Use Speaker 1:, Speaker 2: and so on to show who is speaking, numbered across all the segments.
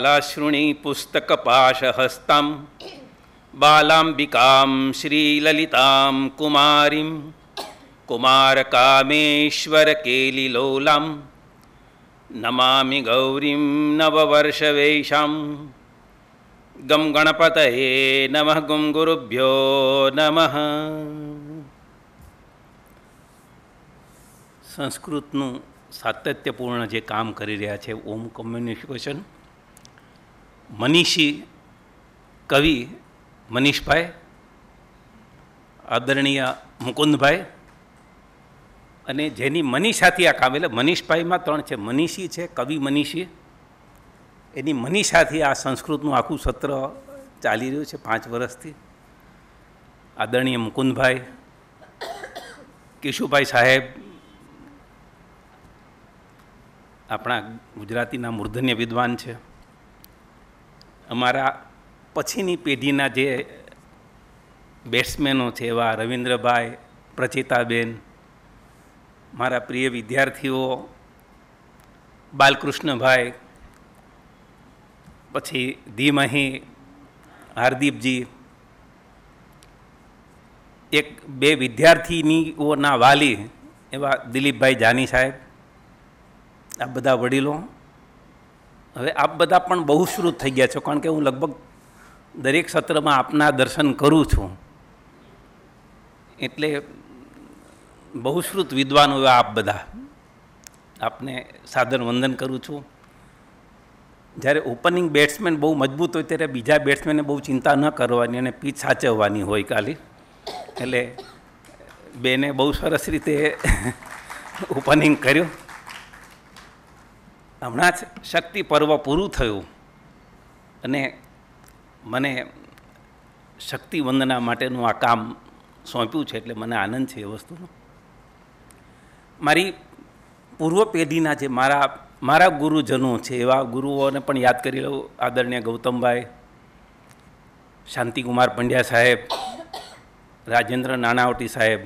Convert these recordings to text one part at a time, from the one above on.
Speaker 1: बालाश्रुणी पुस्तकपाशहस्तां बालाम्बिकां श्रीललितां कुमारीं कुमारकामेश्वरकेलिलोलां नमामि गौरीं नववर्षवेषां गं गणपतये नमः गुं गुरुभ्यो नमः સંસ્કૃતનું સાતત્યપૂર્ણ જે કામ કરી રહ્યા છે ઓમ કમ્યુનિકેશન મનીષી કવિ મનીષભાઈ આદરણીય મુકુંદભાઈ અને જેની મનીષાથી આ કામ એટલે મનીષભાઈમાં ત્રણ છે મનીષી છે કવિ મનીષી એની મનીષાથી આ સંસ્કૃતનું આખું સત્ર ચાલી રહ્યું છે પાંચ વર્ષથી આદરણીય મુકુંદભાઈ કિશુભાઈ સાહેબ આપણા ગુજરાતીના મૂર્ધન્ય વિદ્વાન છે અમારા પછીની પેઢીના જે બેટ્સમેનો છે એવા રવિન્દ્રભાઈ પ્રચિતાબેન મારા પ્રિય વિદ્યાર્થીઓ બાલકૃષ્ણભાઈ પછી ધીમહી હાર્દીપજી એક બે વિદ્યાર્થીનીઓના વાલી એવા દિલીપભાઈ જાની સાહેબ આ બધા વડીલો હવે આપ બધા પણ બહુ શ્રુત થઈ ગયા છો કારણ કે હું લગભગ દરેક સત્રમાં આપના દર્શન કરું છું એટલે બહુશ્રુત વિદ્વાન હોય આપ બધા આપને સાદર વંદન કરું છું જ્યારે ઓપનિંગ બેટ્સમેન બહુ મજબૂત હોય ત્યારે બીજા બેટ્સમેનને બહુ ચિંતા ન કરવાની અને પીચ સાચવવાની હોય ખાલી એટલે બેને બહુ સરસ રીતે ઓપનિંગ કર્યું હમણાં જ શક્તિ પર્વ પૂરું થયું અને મને શક્તિ વંદના માટેનું આ કામ સોંપ્યું છે એટલે મને આનંદ છે એ વસ્તુનો મારી પૂર્વ પેઢીના જે મારા મારા ગુરુજનો છે એવા ગુરુઓને પણ યાદ કરી લઉં આદરણીય ગૌતમભાઈ શાંતિકુમાર પંડ્યા સાહેબ રાજેન્દ્ર નાણાવટી સાહેબ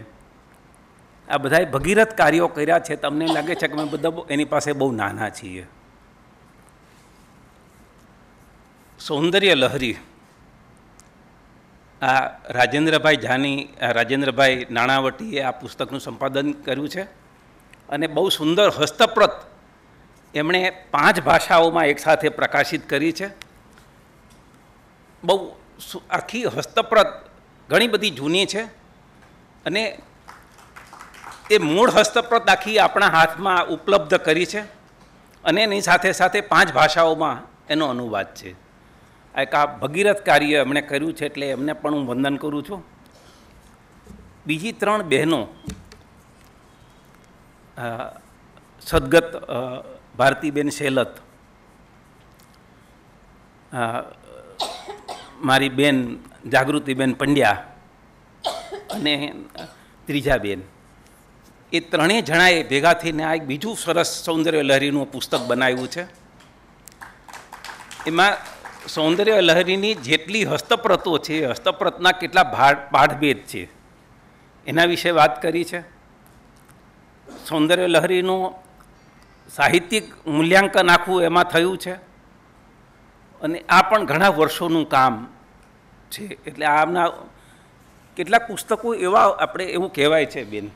Speaker 1: આ બધાએ ભગીરથ કાર્યો કર્યા છે તમને લાગે છે કે અમે બધા એની પાસે બહુ નાના છીએ સૌંદર્ય લહેરી આ રાજેન્દ્રભાઈ જાની રાજેન્દ્રભાઈ નાણાવટીએ આ પુસ્તકનું સંપાદન કર્યું છે અને બહુ સુંદર હસ્તપ્રત એમણે પાંચ ભાષાઓમાં એકસાથે પ્રકાશિત કરી છે બહુ આખી હસ્તપ્રત ઘણી બધી જૂની છે અને તે મૂળ હસ્તપ્રત આખી આપણા હાથમાં ઉપલબ્ધ કરી છે અને એની સાથે સાથે પાંચ ભાષાઓમાં એનો અનુવાદ છે આ એક આ ભગીરથ કાર્ય એમણે કર્યું છે એટલે એમને પણ હું વંદન કરું છું બીજી ત્રણ બહેનો સદગત ભારતીબેન શેલત મારી બેન જાગૃતિબેન પંડ્યા અને ત્રીજા બેન એ ત્રણેય જણાએ ભેગા થઈને આ એક બીજું સરસ સૌંદર્ય લહેરીનું પુસ્તક બનાવ્યું છે એમાં સૌંદર્ય લહેરીની જેટલી હસ્તપ્રતો છે એ હસ્તપ્રતના કેટલા પાઠભેદ છે એના વિશે વાત કરી છે સૌંદર્ય લહેરીનું સાહિત્યિક મૂલ્યાંકન આખું એમાં થયું છે અને આ પણ ઘણા વર્ષોનું કામ છે એટલે આમના કેટલાક પુસ્તકો એવા આપણે એવું કહેવાય છે બેન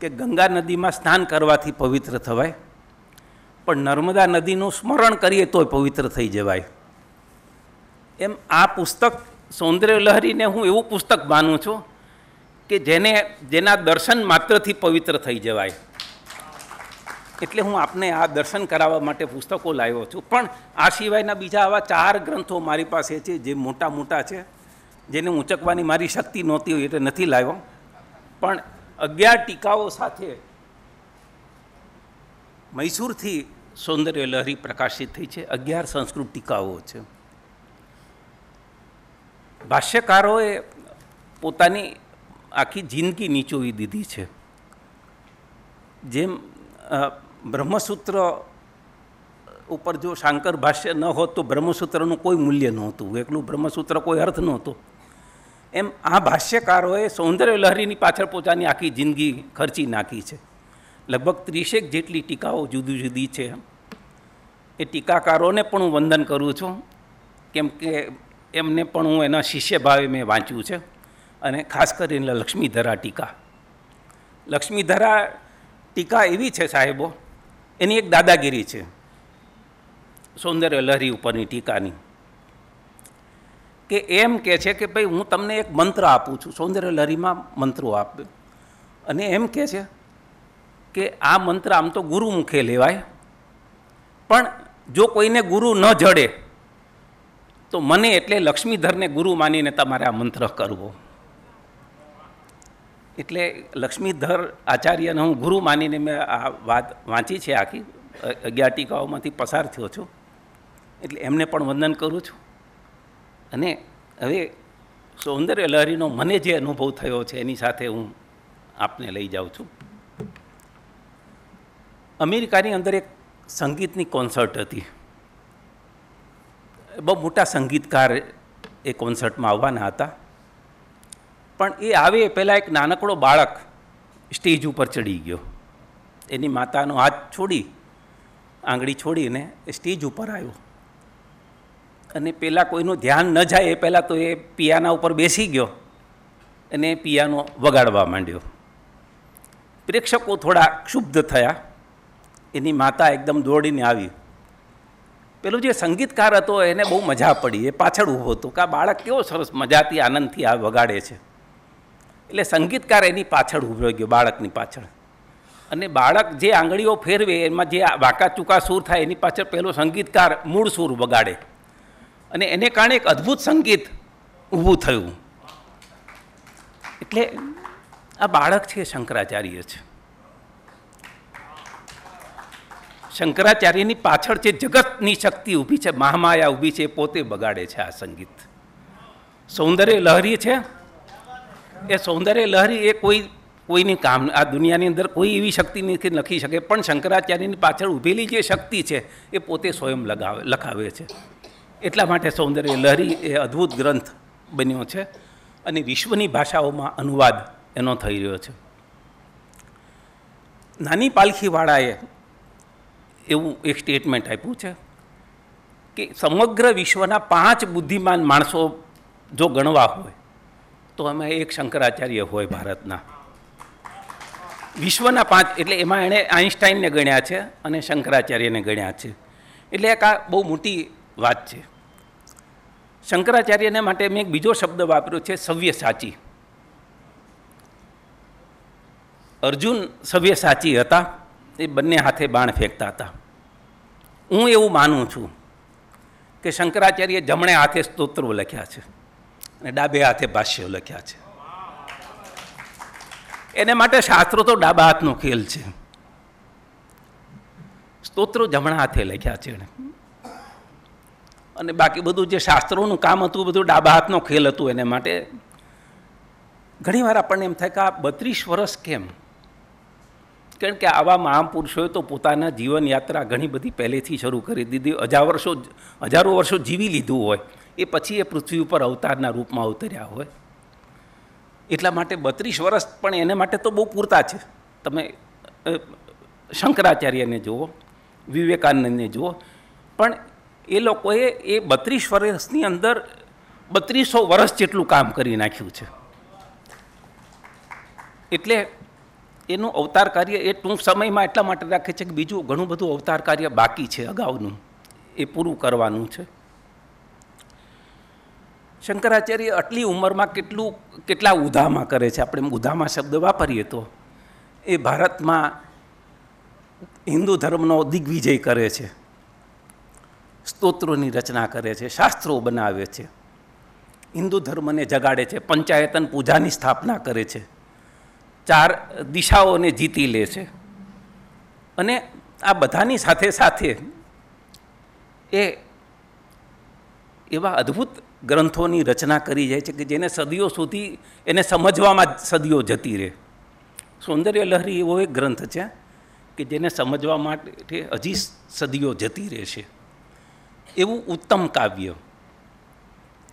Speaker 1: કે ગંગા નદીમાં સ્નાન કરવાથી પવિત્ર થવાય પણ નર્મદા નદીનું સ્મરણ કરીએ તોય પવિત્ર થઈ જવાય એમ આ પુસ્તક સૌંદર્યલહરીને હું એવું પુસ્તક માનું છું કે જેને જેના દર્શન માત્રથી પવિત્ર થઈ જવાય એટલે હું આપને આ દર્શન કરાવવા માટે પુસ્તકો લાવ્યો છું પણ આ સિવાયના બીજા આવા ચાર ગ્રંથો મારી પાસે છે જે મોટા મોટા છે જેને ઊંચકવાની મારી શક્તિ નહોતી હોય એટલે નથી લાવ્યો પણ અગિયાર ટીકાઓ સાથે મૈસૂરથી સૌંદર્ય લહેરી પ્રકાશિત થઈ છે અગિયાર સંસ્કૃત ટીકાઓ છે ભાષ્યકારોએ પોતાની આખી જિંદગી નીચોવી દીધી છે જેમ બ્રહ્મસૂત્ર ઉપર જો શાંકર ભાષ્ય ન હોત તો બ્રહ્મસૂત્રનું કોઈ મૂલ્ય નહોતું એકલું બ્રહ્મસૂત્ર કોઈ અર્થ નહોતો એમ આ ભાષ્યકારોએ સૌંદર્ય લહેરીની પાછળ પોતાની આખી જિંદગી ખર્ચી નાખી છે લગભગ ત્રીસેક જેટલી ટીકાઓ જુદી જુદી છે એ ટીકાકારોને પણ હું વંદન કરું છું કેમ કે એમને પણ હું એના શિષ્ય ભાવે મેં વાંચ્યું છે અને ખાસ કરીને લક્ષ્મીધરા ટીકા લક્ષ્મીધરા ટીકા એવી છે સાહેબો એની એક દાદાગીરી છે સૌંદર્ય લહેરી ઉપરની ટીકાની કે એમ કહે છે કે ભાઈ હું તમને એક મંત્ર આપું છું સૌંદર્ય લહેરીમાં મંત્રો આપ અને એમ કહે છે કે આ મંત્ર આમ તો ગુરુ મુખે લેવાય પણ જો કોઈને ગુરુ ન જડે તો મને એટલે લક્ષ્મીધરને ગુરુ માનીને તમારે આ મંત્ર કરવો એટલે લક્ષ્મીધર આચાર્યને હું ગુરુ માનીને મેં આ વાત વાંચી છે આખી અગિયાર ટીકાઓમાંથી પસાર થયો છું એટલે એમને પણ વંદન કરું છું અને હવે સૌંદર્ય લહેરીનો મને જે અનુભવ થયો છે એની સાથે હું આપને લઈ જાઉં છું અમેરિકાની અંદર એક સંગીતની કોન્સર્ટ હતી બહુ મોટા સંગીતકાર એ કોન્સર્ટમાં આવવાના હતા પણ એ આવે પહેલાં એક નાનકડો બાળક સ્ટેજ ઉપર ચડી ગયો એની માતાનો હાથ છોડી આંગળી છોડીને સ્ટેજ ઉપર આવ્યો અને પહેલાં કોઈનું ધ્યાન ન જાય એ પહેલાં તો એ પિયાના ઉપર બેસી ગયો અને પિયાનો વગાડવા માંડ્યો પ્રેક્ષકો થોડા ક્ષુબ્ધ થયા એની માતા એકદમ દોડીને આવી પેલું જે સંગીતકાર હતો એને બહુ મજા પડી એ પાછળ ઊભો હતો કે આ બાળક કેવો સરસ મજાથી આનંદથી આ વગાડે છે એટલે સંગીતકાર એની પાછળ ઊભો ગયો બાળકની પાછળ અને બાળક જે આંગળીઓ ફેરવે એમાં જે વાંકા ચૂકા સૂર થાય એની પાછળ પહેલો સંગીતકાર મૂળ સૂર વગાડે અને એને કારણે એક અદ્ભુત સંગીત ઊભું થયું એટલે આ બાળક છે શંકરાચાર્ય છે શંકરાચાર્યની પાછળ જે જગતની શક્તિ ઊભી છે મહામાયા ઊભી છે પોતે બગાડે છે આ સંગીત સૌંદર્ય લહેરી છે એ સૌંદર્ય લહેરી એ કોઈ કોઈની કામ આ દુનિયાની અંદર કોઈ એવી શક્તિ નથી લખી શકે પણ શંકરાચાર્યની પાછળ ઊભેલી જે શક્તિ છે એ પોતે સ્વયં લગાવે લખાવે છે એટલા માટે સૌંદર્ય લહેરી એ અદ્ભુત ગ્રંથ બન્યો છે અને વિશ્વની ભાષાઓમાં અનુવાદ એનો થઈ રહ્યો છે નાની પાલખીવાળાએ એવું એક સ્ટેટમેન્ટ આપ્યું છે કે સમગ્ર વિશ્વના પાંચ બુદ્ધિમાન માણસો જો ગણવા હોય તો અમે એક શંકરાચાર્ય હોય ભારતના વિશ્વના પાંચ એટલે એમાં એણે આઈન્સ્ટાઈનને ગણ્યા છે અને શંકરાચાર્યને ગણ્યા છે એટલે એક આ બહુ મોટી વાત છે શંકરાચાર્યને માટે મેં એક બીજો શબ્દ વાપર્યો છે સવ્ય સાચી અર્જુન સવ્ય સાચી હતા એ બંને હાથે બાણ ફેંકતા હતા હું એવું માનું છું કે શંકરાચાર્ય જમણે હાથે સ્તોત્રો લખ્યા છે અને ડાબે હાથે ભાષ્યો લખ્યા છે એને માટે શાસ્ત્રો તો ડાબા હાથનો ખેલ છે સ્તોત્રો જમણા હાથે લખ્યા છે એણે અને બાકી બધું જે શાસ્ત્રોનું કામ હતું બધું ડાબા હાથનો ખેલ હતું એને માટે ઘણીવાર આપણને એમ થાય કે આ બત્રીસ વર્ષ કેમ કારણ કે આવા મહાપુરુષોએ તો પોતાના જીવન યાત્રા ઘણી બધી પહેલેથી શરૂ કરી દીધી હજાર વર્ષો હજારો વર્ષો જીવી લીધું હોય એ પછી એ પૃથ્વી ઉપર અવતારના રૂપમાં અવતર્યા હોય એટલા માટે બત્રીસ વર્ષ પણ એને માટે તો બહુ પૂરતા છે તમે શંકરાચાર્યને જુઓ વિવેકાનંદને જુઓ પણ એ લોકોએ એ બત્રીસ વર્ષની અંદર બત્રીસો વર્ષ જેટલું કામ કરી નાખ્યું છે એટલે એનું અવતાર કાર્ય એ ટૂંક સમયમાં એટલા માટે રાખે છે કે બીજું ઘણું બધું અવતાર કાર્ય બાકી છે અગાઉનું એ પૂરું કરવાનું છે શંકરાચાર્ય આટલી ઉંમરમાં કેટલું કેટલા ઉધામાં કરે છે આપણે ઉધામાં શબ્દ વાપરીએ તો એ ભારતમાં હિન્દુ ધર્મનો દિગ્વિજય કરે છે સ્તોત્રોની રચના કરે છે શાસ્ત્રો બનાવે છે હિન્દુ ધર્મને જગાડે છે પંચાયતન પૂજાની સ્થાપના કરે છે ચાર દિશાઓને જીતી લે છે અને આ બધાની સાથે સાથે એ એવા અદ્ભુત ગ્રંથોની રચના કરી જાય છે કે જેને સદીઓ સુધી એને સમજવામાં સદીઓ જતી રહે સૌંદર્ય લહેરી એવો એક ગ્રંથ છે કે જેને સમજવા માટે હજી સદીઓ જતી રહેશે એવું ઉત્તમ કાવ્ય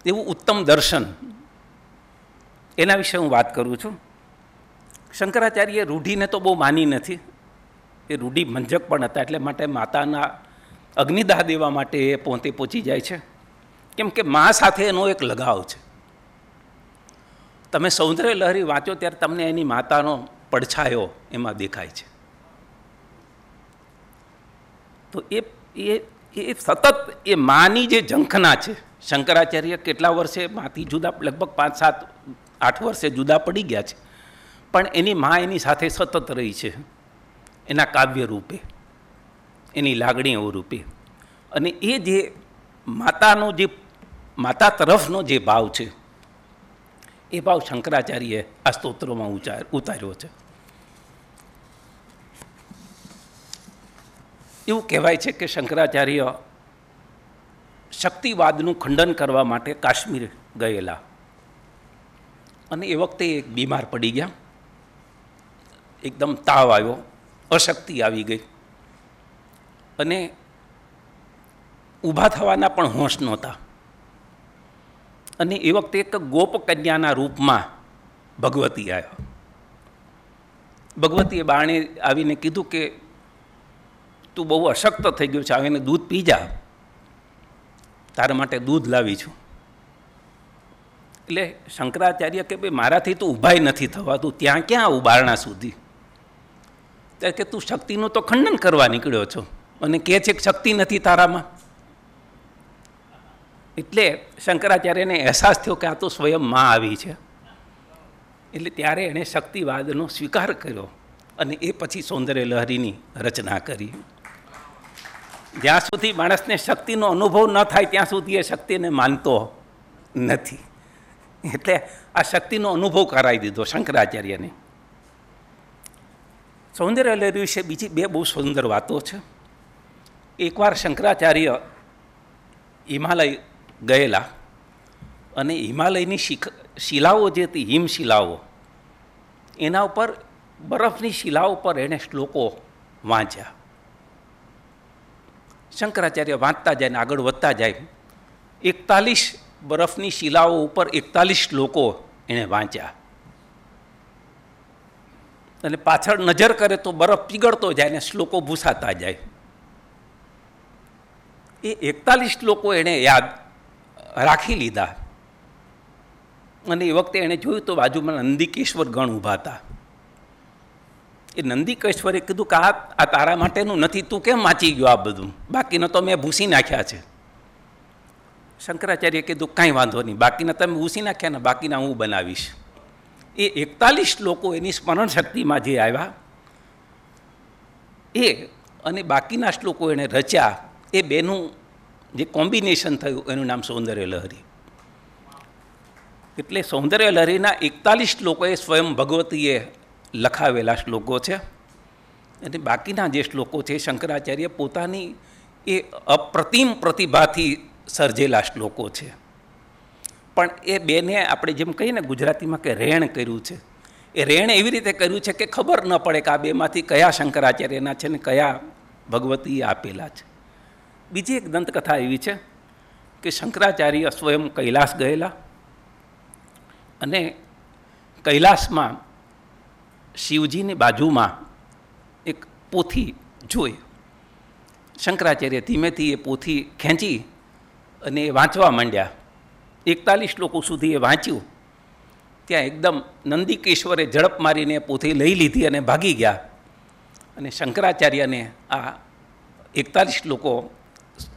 Speaker 1: એવું ઉત્તમ દર્શન એના વિશે હું વાત કરું છું શંકરાચાર્ય રૂઢિને તો બહુ માની નથી એ રૂઢિ મંજક પણ હતા એટલે માટે માતાના અગ્નિદાહ દેવા માટે એ પોતે પહોંચી જાય છે કેમ કે મા સાથે એનો એક લગાવ છે તમે સૌંદર્ય લહેરી વાંચો ત્યારે તમને એની માતાનો પડછાયો એમાં દેખાય છે તો એ એ કે એ સતત એ માની જે ઝંખના છે શંકરાચાર્ય કેટલા વર્ષે માથી જુદા લગભગ પાંચ સાત આઠ વર્ષે જુદા પડી ગયા છે પણ એની મા એની સાથે સતત રહી છે એના કાવ્ય રૂપે એની લાગણીઓ રૂપે અને એ જે માતાનો જે માતા તરફનો જે ભાવ છે એ ભાવ શંકરાચાર્યએ આ સ્તોત્રોમાં ઉતાર્યો છે એવું કહેવાય છે કે શંકરાચાર્ય શક્તિવાદનું ખંડન કરવા માટે કાશ્મીર ગયેલા અને એ વખતે એક બીમાર પડી ગયા એકદમ તાવ આવ્યો અશક્તિ આવી ગઈ અને ઊભા થવાના પણ હોશ નહોતા અને એ વખતે એક ગોપકન્યાના રૂપમાં ભગવતી આવ્યો ભગવતીએ બાણે આવીને કીધું કે તું બહુ અશક્ત થઈ ગયો છે આવીને દૂધ પી જા તારા માટે દૂધ લાવી છું એટલે શંકરાચાર્ય કે ભાઈ મારાથી તો ઊભાય નથી થવાતું ત્યાં ક્યાં ઉબારણા સુધી ત્યારે કે તું શક્તિનું તો ખંડન કરવા નીકળ્યો છો અને કહે છે કે શક્તિ નથી તારામાં એટલે શંકરાચાર્યને અહેસાસ થયો કે આ તો સ્વયં મા આવી છે એટલે ત્યારે એણે શક્તિવાદનો સ્વીકાર કર્યો અને એ પછી સૌંદર્ય લહેરીની રચના કરી જ્યાં સુધી માણસને શક્તિનો અનુભવ ન થાય ત્યાં સુધી એ શક્તિને માનતો નથી એટલે આ શક્તિનો અનુભવ કરાવી દીધો શંકરાચાર્યને સૌંદર્ય લહેરી વિશે બીજી બે બહુ સુંદર વાતો છે એકવાર શંકરાચાર્ય હિમાલય ગયેલા અને હિમાલયની શિખ શિલાઓ જે હતી હિમશિલાઓ એના ઉપર બરફની શિલાઓ પર એણે શ્લોકો વાંચ્યા શંકરાચાર્ય વાંચતા જાય ને આગળ વધતા જાય એકતાલીસ બરફની શિલાઓ ઉપર એકતાલીસ શ્લોકો એણે વાંચ્યા અને પાછળ નજર કરે તો બરફ પીગળતો જાય ને શ્લોકો ભૂસાતા જાય એ એકતાલીસ લોકો એણે યાદ રાખી લીધા અને એ વખતે એણે જોયું તો બાજુમાં નંદિકેશ્વર ગણ ઊભા હતા એ નંદીકેશ્વરે કીધું કે આ આ તારા માટેનું નથી તું કેમ વાંચી ગયો આ બધું બાકીનો તો મેં ભૂસી નાખ્યા છે શંકરાચાર્ય કીધું કાંઈ વાંધો નહીં બાકીના તમે ભૂસી નાખ્યા ને બાકીના હું બનાવીશ એ એકતાલીસ લોકો એની સ્મરણ શક્તિમાં જે આવ્યા એ અને બાકીના શ્લોકો એણે રચ્યા એ બેનું જે કોમ્બિનેશન થયું એનું નામ સૌંદર્ય લહેરી એટલે સૌંદર્ય લહેરીના એકતાલીસ લોકોએ સ્વયં ભગવતીએ લખાવેલા શ્લોકો છે અને બાકીના જે શ્લોકો છે શંકરાચાર્ય પોતાની એ અપ્રતિમ પ્રતિભાથી સર્જેલા શ્લોકો છે પણ એ બેને આપણે જેમ કહીએ ને ગુજરાતીમાં કે રેણ કર્યું છે એ રેણે એવી રીતે કર્યું છે કે ખબર ન પડે કે આ બેમાંથી કયા શંકરાચાર્યના છે ને કયા ભગવતી આપેલા છે બીજી એક દંતકથા એવી છે કે શંકરાચાર્ય સ્વયં કૈલાસ ગયેલા અને કૈલાસમાં શિવજીની બાજુમાં એક પોથી જોઈ શંકરાચાર્ય ધીમેથી એ પોથી ખેંચી અને એ વાંચવા માંડ્યા એકતાલીસ લોકો સુધી એ વાંચ્યું ત્યાં એકદમ નંદીકેશ્વરે ઝડપ મારીને પોથી લઈ લીધી અને ભાગી ગયા અને શંકરાચાર્યને આ એકતાલીસ લોકો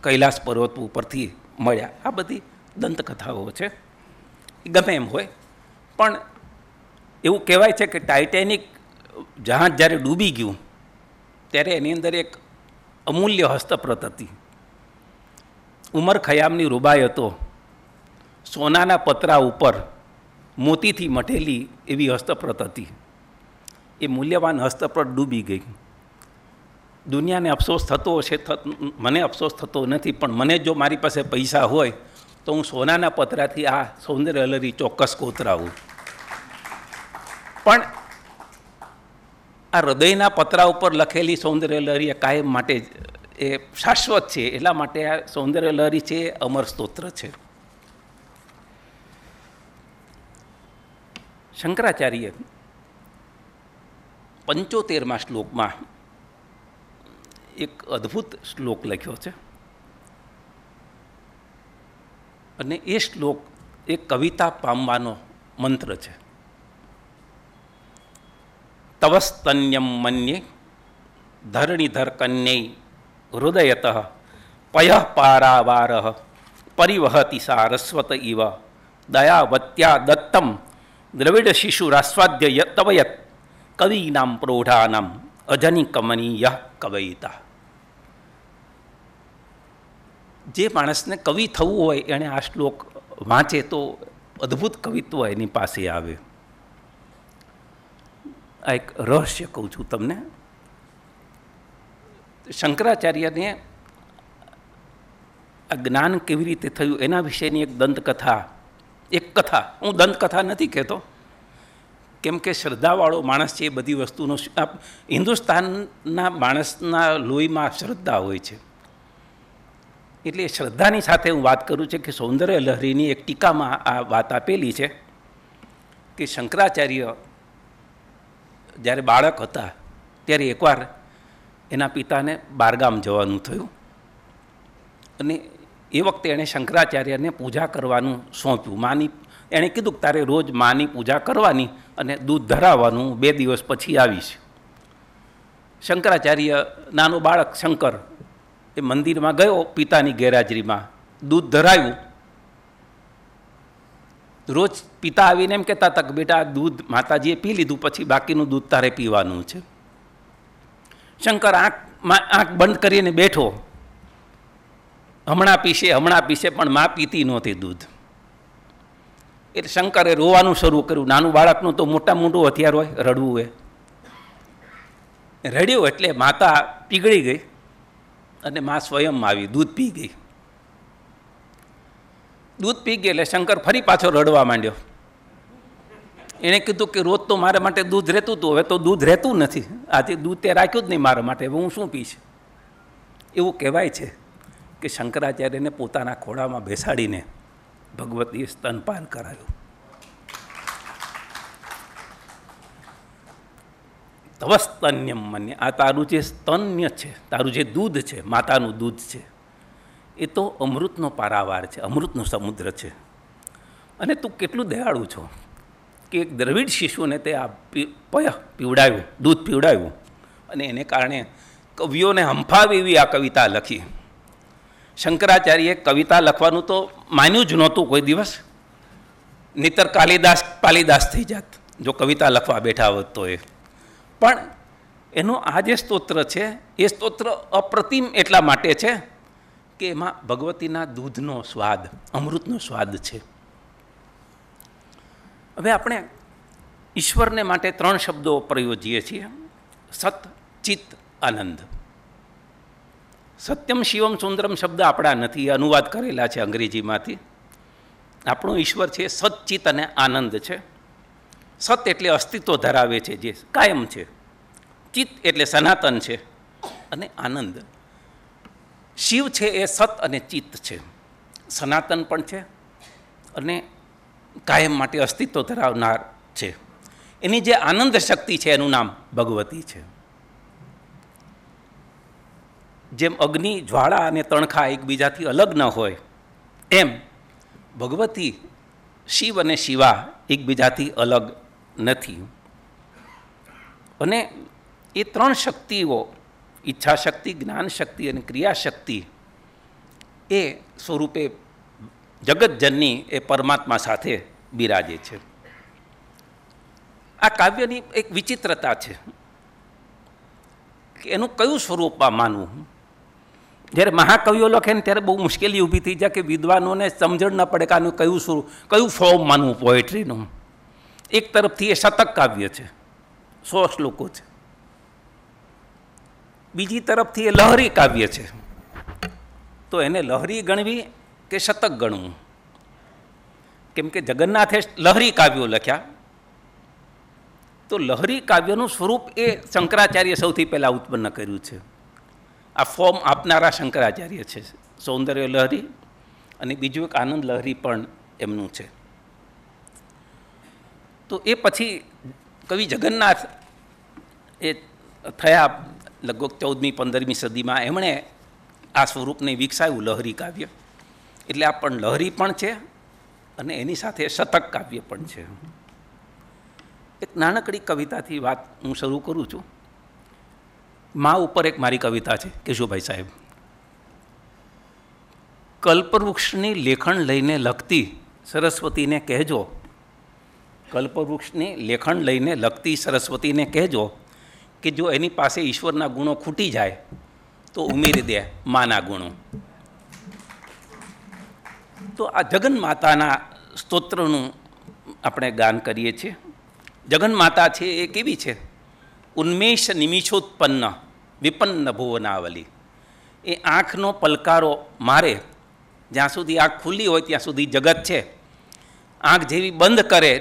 Speaker 1: કૈલાસ પર્વત ઉપરથી મળ્યા આ બધી દંતકથાઓ છે ગમે એમ હોય પણ એવું કહેવાય છે કે ટાઇટેનિક જહાજ જ્યારે ડૂબી ગયું ત્યારે એની અંદર એક અમૂલ્ય હસ્તપ્રત હતી ઉમર ખયામની રૂબાઈ હતો સોનાના પતરા ઉપર મોતીથી મઢેલી એવી હસ્તપ્રત હતી એ મૂલ્યવાન હસ્તપ્રત ડૂબી ગઈ દુનિયાને અફસોસ થતો હશે મને અફસોસ થતો નથી પણ મને જો મારી પાસે પૈસા હોય તો હું સોનાના પતરાથી આ સૌંદર્ય અલરી ચોક્કસ કોતરાવું પણ આ હૃદયના પતરા ઉપર લખેલી સૌંદર્ય લહેરી કાયમ માટે એ શાશ્વત છે એટલા માટે આ સૌંદર્યલહરી લહેરી છે અમર સ્તોત્ર છે શંકરાચાર્ય પંચોતેરમાં શ્લોકમાં એક અદ્ભુત શ્લોક લખ્યો છે અને એ શ્લોક એ કવિતા પામવાનો મંત્ર છે તવસ્તન્યમ મન્યે ધરણીધર કન્યે હૃદયત પય પારાવાર પરિવહતિ સારસ્વત ઇવ દયાવત્યા દત્તમ દ્રવિડ શિશુરાસ્વાદ્ય તવયત કવિનામ પ્રૌઢાનામ અજની કમનીય કવિતા જે માણસને કવિ થવું હોય એણે આ શ્લોક વાંચે તો અદ્ભુત કવિત્વ એની પાસે આવે આ એક રહસ્ય કહું છું તમને શંકરાચાર્યને આ જ્ઞાન કેવી રીતે થયું એના વિશેની એક દંતકથા એક કથા હું દંતકથા નથી કહેતો કેમ કે શ્રદ્ધાવાળો માણસ છે એ બધી વસ્તુનો હિન્દુસ્તાનના માણસના લોહીમાં શ્રદ્ધા હોય છે એટલે શ્રદ્ધાની સાથે હું વાત કરું છું કે સૌંદર્ય લહેરીની એક ટીકામાં આ વાત આપેલી છે કે શંકરાચાર્ય જ્યારે બાળક હતા ત્યારે એકવાર એના પિતાને બારગામ જવાનું થયું અને એ વખતે એણે શંકરાચાર્યને પૂજા કરવાનું સોંપ્યું માની એણે કીધું કે તારે રોજ માની પૂજા કરવાની અને દૂધ ધરાવવાનું બે દિવસ પછી આવીશ શંકરાચાર્ય નાનો બાળક શંકર એ મંદિરમાં ગયો પિતાની ગેરહાજરીમાં દૂધ ધરાવ્યું રોજ પિતા આવીને એમ કહેતા તક બેટા દૂધ માતાજીએ પી લીધું પછી બાકીનું દૂધ તારે પીવાનું છે શંકર આંખમાં આંખ બંધ કરીને બેઠો હમણાં પીશે હમણાં પીશે પણ મા પીતી નહોતી દૂધ એટલે શંકરે રોવાનું શરૂ કર્યું નાનું બાળકનું તો મોટા મોટું હથિયાર હોય રડવું એ રડ્યું એટલે માતા પીગળી ગઈ અને મા સ્વયં આવી દૂધ પી ગઈ દૂધ પી ગઈ એટલે શંકર ફરી પાછો રડવા માંડ્યો એણે કીધું કે રોજ તો મારા માટે દૂધ રહેતું હતું હવે તો દૂધ રહેતું નથી આજે દૂધ તે રાખ્યું જ નહીં મારા માટે હવે હું શું પીશ એવું કહેવાય છે કે શંકરાચાર્યને પોતાના ખોળામાં બેસાડીને ભગવતીએ સ્તનપાન કરાયું તવસ્તન્યમ મને આ તારું જે સ્તન્ય છે તારું જે દૂધ છે માતાનું દૂધ છે એ તો અમૃતનો પારાવાર છે અમૃતનો સમુદ્ર છે અને તું કેટલું દયાળું છો કે એક દ્રવિડ શિશુને તે આ પય પીવડાવ્યું દૂધ પીવડાવ્યું અને એને કારણે કવિઓને હંફાવી એવી આ કવિતા લખી શંકરાચાર્યએ કવિતા લખવાનું તો માન્યું જ નહોતું કોઈ દિવસ નિતર કાલિદાસ પાલિદાસ થઈ જાત જો કવિતા લખવા બેઠા હોત તો એ પણ એનો આ જે સ્તોત્ર છે એ સ્તોત્ર અપ્રતિમ એટલા માટે છે કે એમાં ભગવતીના દૂધનો સ્વાદ અમૃતનો સ્વાદ છે હવે આપણે ઈશ્વરને માટે ત્રણ શબ્દો પ્રયોજીએ છીએ સત ચિત્ત આનંદ સત્યમ શિવમ સુંદરમ શબ્દ આપણા નથી અનુવાદ કરેલા છે અંગ્રેજીમાંથી આપણો ઈશ્વર છે સચ્ચિત અને આનંદ છે સત એટલે અસ્તિત્વ ધરાવે છે જે કાયમ છે ચિત્ત એટલે સનાતન છે અને આનંદ શિવ છે એ સત અને ચિત્ત છે સનાતન પણ છે અને કાયમ માટે અસ્તિત્વ ધરાવનાર છે એની જે આનંદ શક્તિ છે એનું નામ ભગવતી છે જેમ અગ્નિ જ્વાળા અને તણખા એકબીજાથી અલગ ન હોય એમ ભગવતી શિવ અને શિવા એકબીજાથી અલગ નથી અને એ ત્રણ શક્તિઓ ઈચ્છાશક્તિ જ્ઞાનશક્તિ અને ક્રિયાશક્તિ એ સ્વરૂપે જગતજનની એ પરમાત્મા સાથે બિરાજે છે આ કાવ્યની એક વિચિત્રતા છે કે એનું કયું સ્વરૂપમાં માનવું જ્યારે મહાકવિઓ લખે ને ત્યારે બહુ મુશ્કેલી ઊભી થઈ જાય કે વિદ્વાનોને સમજણ ન પડે કે આનું કયું સ્વરૂપ કયું ફોર્મ માનવું પોએટ્રીનું એક તરફથી એ શતક કાવ્ય છે સો શ્લોકો છે બીજી તરફથી એ લહરી કાવ્ય છે તો એને લહરી ગણવી કે શતક ગણવું કેમ કે જગન્નાથે લહરી કાવ્યો લખ્યા તો લહરી કાવ્યનું સ્વરૂપ એ શંકરાચાર્ય સૌથી પહેલાં ઉત્પન્ન કર્યું છે આ ફોર્મ આપનારા શંકરાચાર્ય છે સૌંદર્ય લહરી અને બીજું એક આનંદ લહરી પણ એમનું છે તો એ પછી કવિ જગન્નાથ એ થયા લગભગ ચૌદમી પંદરમી સદીમાં એમણે આ સ્વરૂપને વિકસાવ્યું લહરી કાવ્ય એટલે આ પણ લહરી પણ છે અને એની સાથે શતક કાવ્ય પણ છે એક નાનકડી કવિતાથી વાત હું શરૂ કરું છું મા ઉપર એક મારી કવિતા છે કેશુભાઈ સાહેબ કલ્પવૃક્ષની લેખણ લઈને લખતી સરસ્વતીને કહેજો કલ્પવૃક્ષની લેખણ લઈને લખતી સરસ્વતીને કહેજો કે જો એની પાસે ઈશ્વરના ગુણો ખૂટી જાય તો ઉમેરી દે માના ગુણો તો આ જગન માતાના સ્તોત્રનું આપણે ગાન કરીએ છીએ જગન માતા છે એ કેવી છે ઉન્મેષ નિમિષોત્પન્ન વિપન્ન ભુવનાવલી એ આંખનો પલકારો મારે જ્યાં સુધી આંખ ખુલ્લી હોય ત્યાં સુધી જગત છે આંખ જેવી બંધ કરે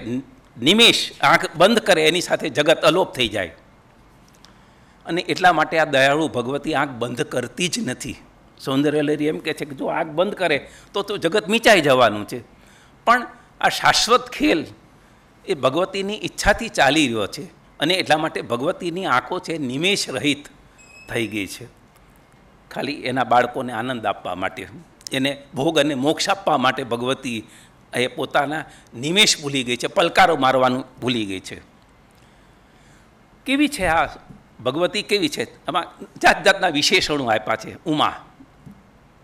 Speaker 1: નિમેષ આંખ બંધ કરે એની સાથે જગત અલોપ થઈ જાય અને એટલા માટે આ દયાળુ ભગવતી આંખ બંધ કરતી જ નથી સૌંદર્યલહેરી એમ કહે છે કે જો આંખ બંધ કરે તો તો જગત મીચાઈ જવાનું છે પણ આ શાશ્વત ખેલ એ ભગવતીની ઈચ્છાથી ચાલી રહ્યો છે અને એટલા માટે ભગવતીની આંખો છે નિમેષ રહિત થઈ ગઈ છે ખાલી એના બાળકોને આનંદ આપવા માટે એને ભોગ અને મોક્ષ આપવા માટે ભગવતી એ પોતાના નિમેષ ભૂલી ગઈ છે પલકારો મારવાનું ભૂલી ગઈ છે કેવી છે આ ભગવતી કેવી છે આમાં જાત જાતના વિશેષણો આપ્યા છે ઉમા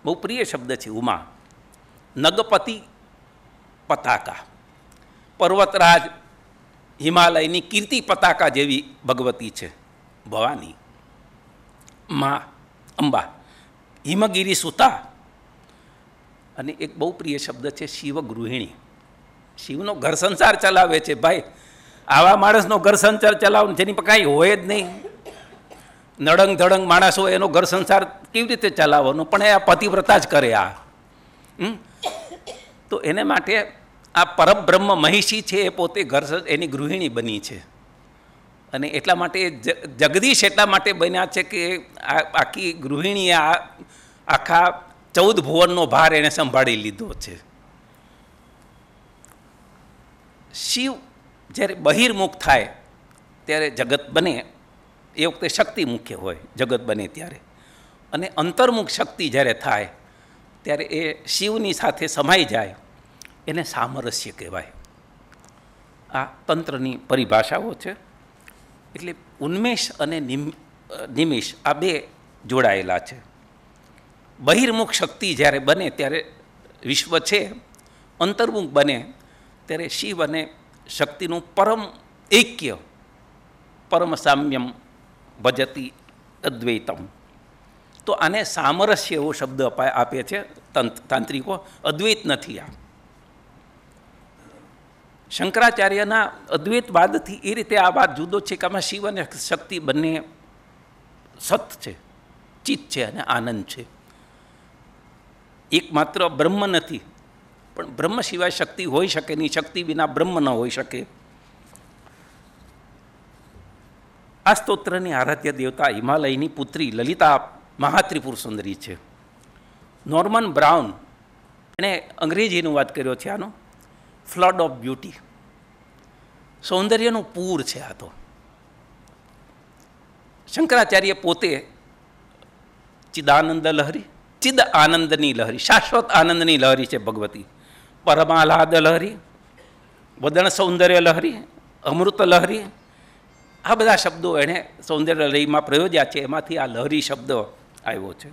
Speaker 1: બહુ પ્રિય શબ્દ છે ઉમા નગપતિ પતાકા પર્વતરાજ હિમાલયની કીર્તિ પતાકા જેવી ભગવતી છે ભવાની મા અંબા હિમગીરી સુતા અને એક બહુ પ્રિય શબ્દ છે શિવ ગૃહિણી શિવનો ઘર સંસાર ચલાવે છે ભાઈ આવા માણસનો ઘર સંસાર ચલાવવાનો જેની પર કાંઈ હોય જ નહીં નડંગ ધડંગ માણસ હોય એનો ઘર સંસાર કેવી રીતે ચલાવવાનો પણ એ આ પતિવ્રતા જ કરે આ તો એને માટે આ પરબ્રહ્મ મહિષી છે એ પોતે ઘર એની ગૃહિણી બની છે અને એટલા માટે જગદીશ એટલા માટે બન્યા છે કે આ આખી ગૃહિણીએ આ આખા ચૌદ ભુવનનો ભાર એણે સંભાળી લીધો છે શિવ જ્યારે બહિર્મુખ થાય ત્યારે જગત બને એ વખતે શક્તિ મુખ્ય હોય જગત બને ત્યારે અને અંતર્મુખ શક્તિ જ્યારે થાય ત્યારે એ શિવની સાથે સમાઈ જાય એને સામરસ્ય કહેવાય આ તંત્રની પરિભાષાઓ છે એટલે ઉન્મેષ અને નિમ નિમિષ આ બે જોડાયેલા છે બહિર્મુખ શક્તિ જ્યારે બને ત્યારે વિશ્વ છે અંતર્મુખ બને ત્યારે શિવ અને શક્તિનું પરમ ઐક્ય પરમ સામ્યમ ભજતી અદ્વૈતમ તો આને સામરસ્ય એવો શબ્દ અપાય આપે છે તાંત્રિકો અદ્વૈત નથી આ શંકરાચાર્યના અદ્વૈતવાદથી એ રીતે આ વાત જુદો છે કે આમાં શિવ અને શક્તિ બંને સત છે ચિત્ત છે અને આનંદ છે એકમાત્ર બ્રહ્મ નથી પણ બ્રહ્મ સિવાય શક્તિ હોઈ શકે નહીં શક્તિ વિના બ્રહ્મ ન હોઈ શકે આ સ્તોત્રની આરાધ્ય દેવતા હિમાલયની પુત્રી લલિતા મહાત્રિપુર સુંદરી છે નોર્મન બ્રાઉન એણે અંગ્રેજી અનુવાદ કર્યો છે આનો ફ્લડ ઓફ બ્યુટી સૌંદર્યનું પૂર છે આ તો શંકરાચાર્ય પોતે ચિદાનંદ લહરી ચિદ આનંદની લહરી શાશ્વત આનંદની લહરી છે ભગવતી પરમાહલાદ લહરી વદન સૌંદર્ય લહરી અમૃત લહરી આ બધા શબ્દો એણે સૌંદર્ય લયમાં પ્રયોજ્યા છે એમાંથી આ લહરી શબ્દ આવ્યો છે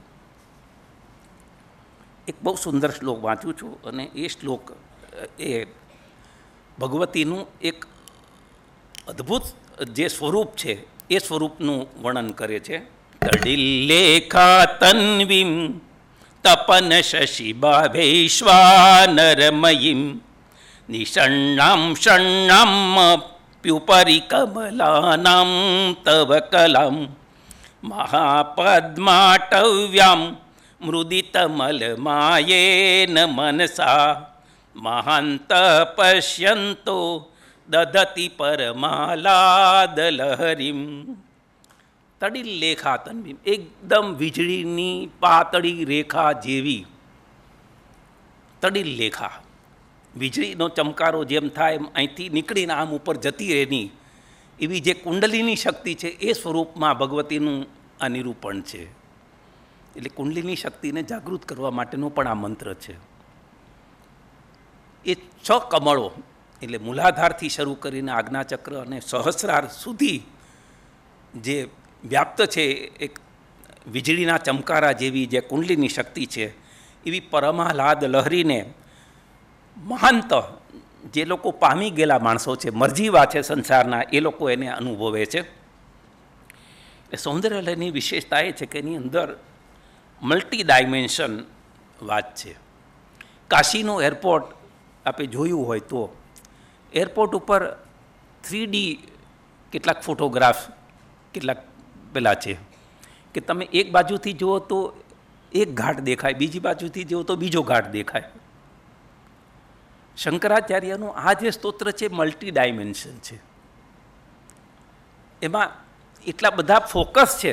Speaker 1: એક બહુ સુંદર શ્લોક વાંચું છું અને એ શ્લોક એ ભગવતીનું એક અદ્ભુત જે સ્વરૂપ છે એ સ્વરૂપનું વર્ણન કરે છે તડિલ્લેખા તન્વીમ તપન શશી બાભેશ્વાનરમયીમ નિષણામ ષણામ प्युपरिकमलानां तव कलां महापद्माटव्यां मृदितमलमायेन मनसा महान्तः पश्यन्तो દધતી પરમાલાદલહરીમ તડી લેખા તન્વીમ એકદમ વીજળીની પાતળી રેખા જેવી તડી લેખા વીજળીનો ચમકારો જેમ થાય એમ અહીંથી નીકળીને આમ ઉપર જતી રહેની એવી જે કુંડલીની શક્તિ છે એ સ્વરૂપમાં ભગવતીનું આ નિરૂપણ છે એટલે કુંડલીની શક્તિને જાગૃત કરવા માટેનો પણ આ મંત્ર છે એ છ કમળો એટલે મૂલાધારથી શરૂ કરીને આજ્ઞાચક્ર અને સહસ્રાર સુધી જે વ્યાપ્ત છે એક વીજળીના ચમકારા જેવી જે કુંડલીની શક્તિ છે એવી પરમાહલાદ લહરીને મહાંત જે લોકો પામી ગયેલા માણસો છે મરજીવા છે સંસારના એ લોકો એને અનુભવે છે એ સૌંદર્યલયની વિશેષતા એ છે કે એની અંદર મલ્ટી ડાયમેન્શન વાત છે કાશીનો એરપોર્ટ આપણે જોયું હોય તો એરપોર્ટ ઉપર થ્રી ડી કેટલાક ફોટોગ્રાફ કેટલાક પેલા છે કે તમે એક બાજુથી જુઓ તો એક ઘાટ દેખાય બીજી બાજુથી જુઓ તો બીજો ઘાટ દેખાય શંકરાચાર્યનું આ જે સ્તોત્ર છે મલ્ટી ડાયમેન્શન છે એમાં એટલા બધા ફોકસ છે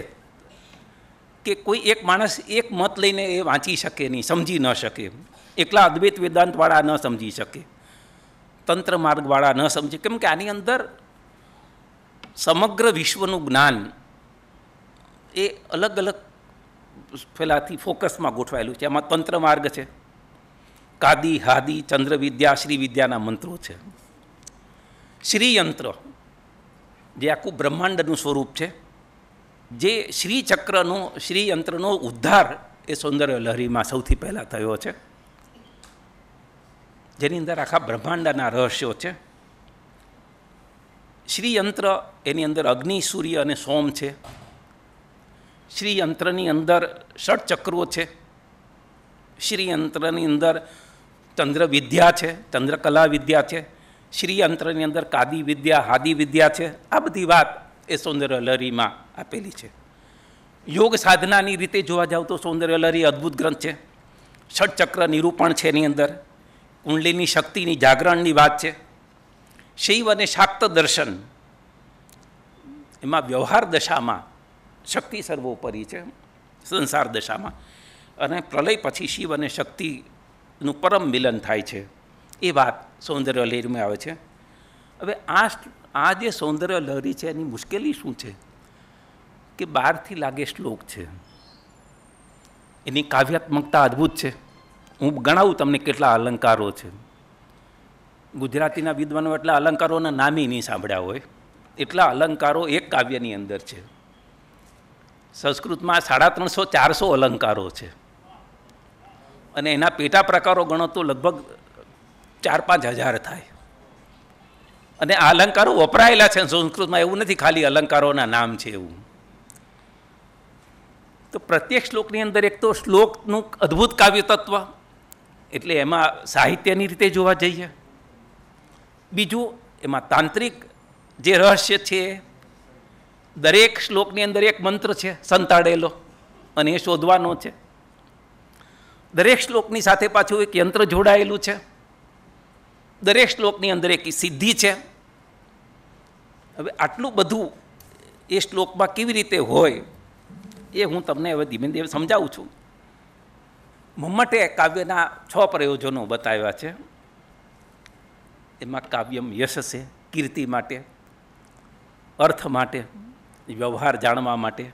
Speaker 1: કે કોઈ એક માણસ એક મત લઈને એ વાંચી શકે નહીં સમજી ન શકે એકલા અદ્વૈત વેદાંતવાળા ન સમજી શકે તંત્ર માર્ગવાળા ન સમજે કેમ કે આની અંદર સમગ્ર વિશ્વનું જ્ઞાન એ અલગ અલગ પેલાથી ફોકસમાં ગોઠવાયેલું છે એમાં તંત્ર માર્ગ છે કાદી હાદી ચંદ્રવિદ્યા શ્રી વિદ્યાના મંત્રો છે શ્રીયંત્ર જે આખું બ્રહ્માંડનું સ્વરૂપ છે જે શ્રીચક્રનો શ્રીયંત્રનો ઉદ્ધાર એ સૌંદર્ય લહેરીમાં સૌથી પહેલાં થયો છે જેની અંદર આખા બ્રહ્માંડના રહસ્યો છે શ્રીયંત્ર એની અંદર અગ્નિ સૂર્ય અને સોમ છે શ્રીયંત્રની અંદર ષટચક્રો છે શ્રીયંત્રની અંદર તંત્ર વિદ્યા છે તંત્રકલા વિદ્યા છે શ્રી અંતરની અંદર કાદી વિદ્યા હાદી વિદ્યા છે આ બધી વાત એ સૌંદર્ય લહેરીમાં આપેલી છે યોગ સાધનાની રીતે જોવા જાવ તો સૌંદર્ય લહેરી અદ્ભુત ગ્રંથ છે ષટચક્ર નિરૂપણ છે એની અંદર કુંડલીની શક્તિની જાગરણની વાત છે શૈવ અને શાક્ત દર્શન એમાં વ્યવહાર દશામાં શક્તિ સર્વોપરી છે સંસાર દશામાં અને પ્રલય પછી શિવ અને શક્તિ નું પરમ મિલન થાય છે એ વાત સૌંદર્ય લહેરીમાં આવે છે હવે આ આ જે સૌંદર્ય લહેરી છે એની મુશ્કેલી શું છે કે બહારથી લાગે શ્લોક છે એની કાવ્યાત્મકતા અદ્ભુત છે હું ગણાવું તમને કેટલા અલંકારો છે ગુજરાતીના વિદ્વાનો એટલા અલંકારોના નામે નહીં સાંભળ્યા હોય એટલા અલંકારો એક કાવ્યની અંદર છે સંસ્કૃતમાં સાડા ત્રણસો ચારસો અલંકારો છે અને એના પેટા પ્રકારો ગણો તો લગભગ ચાર પાંચ હજાર થાય અને આ અલંકારો વપરાયેલા છે સંસ્કૃતમાં એવું નથી ખાલી અલંકારોના નામ છે એવું તો પ્રત્યેક શ્લોકની અંદર એક તો શ્લોકનું અદ્ભુત કાવ્ય તત્વ એટલે એમાં સાહિત્યની રીતે જોવા જઈએ બીજું એમાં તાંત્રિક જે રહસ્ય છે દરેક શ્લોકની અંદર એક મંત્ર છે સંતાડેલો અને એ શોધવાનો છે દરેક શ્લોકની સાથે પાછું એક યંત્ર જોડાયેલું છે દરેક શ્લોકની અંદર એક સિદ્ધિ છે હવે આટલું બધું એ શ્લોકમાં કેવી રીતે હોય એ હું તમને હવે ધીમે ધીમે સમજાવું છું મમ્મટે કાવ્યના છ પ્રયોજનો બતાવ્યા છે એમાં કાવ્યમ યશ છે કીર્તિ માટે અર્થ માટે વ્યવહાર જાણવા માટે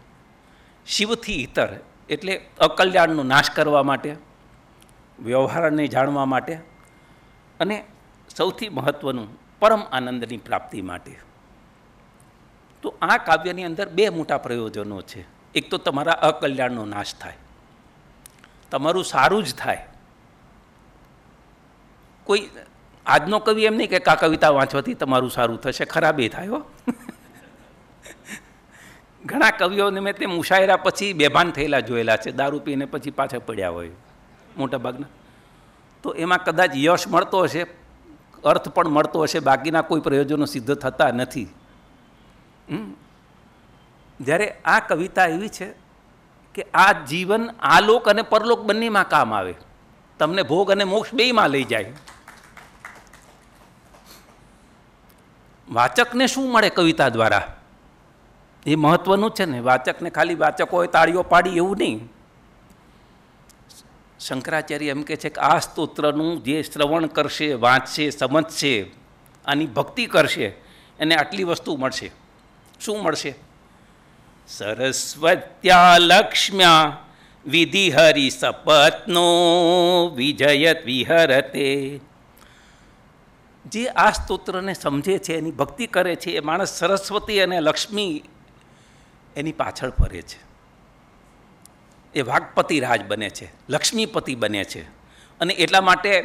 Speaker 1: શિવથી ઇતર એટલે અકલ્યાણનો નાશ કરવા માટે વ્યવહારને જાણવા માટે અને સૌથી મહત્ત્વનું પરમ આનંદની પ્રાપ્તિ માટે તો આ કાવ્યની અંદર બે મોટા પ્રયોજનો છે એક તો તમારા અકલ્યાણનો નાશ થાય તમારું સારું જ થાય કોઈ આજનો કવિ એમ નહીં કે કા કવિતા વાંચવાથી તમારું સારું થશે ખરાબ એ થાય હો ઘણા કવિઓ નિમિત્તે મુશાયરા પછી બેભાન થયેલા જોયેલા છે દારૂ પીને પછી પાછા પડ્યા હોય મોટાભાગના તો એમાં કદાચ યશ મળતો હશે અર્થ પણ મળતો હશે બાકીના કોઈ પ્રયોજનો સિદ્ધ થતા નથી જ્યારે આ કવિતા એવી છે કે આ જીવન આલોક અને પરલોક બંનેમાં કામ આવે તમને ભોગ અને મોક્ષ બેયમાં લઈ જાય વાચકને શું મળે કવિતા દ્વારા એ મહત્ત્વનું છે ને વાચકને ખાલી વાચકોએ તાળીઓ પાડી એવું નહીં શંકરાચાર્ય એમ કે છે કે આ સ્તોત્રનું જે શ્રવણ કરશે વાંચશે સમજશે આની ભક્તિ કરશે એને આટલી વસ્તુ મળશે શું મળશે સરસ્વત્યા લક્ષ્મ્યા હરિ સપત્નો વિજયત વિહરતે જે આ સ્તોત્રને સમજે છે એની ભક્તિ કરે છે એ માણસ સરસ્વતી અને લક્ષ્મી એની પાછળ ફરે છે એ વાઘપતિ રાજ બને છે લક્ષ્મીપતિ બને છે અને એટલા માટે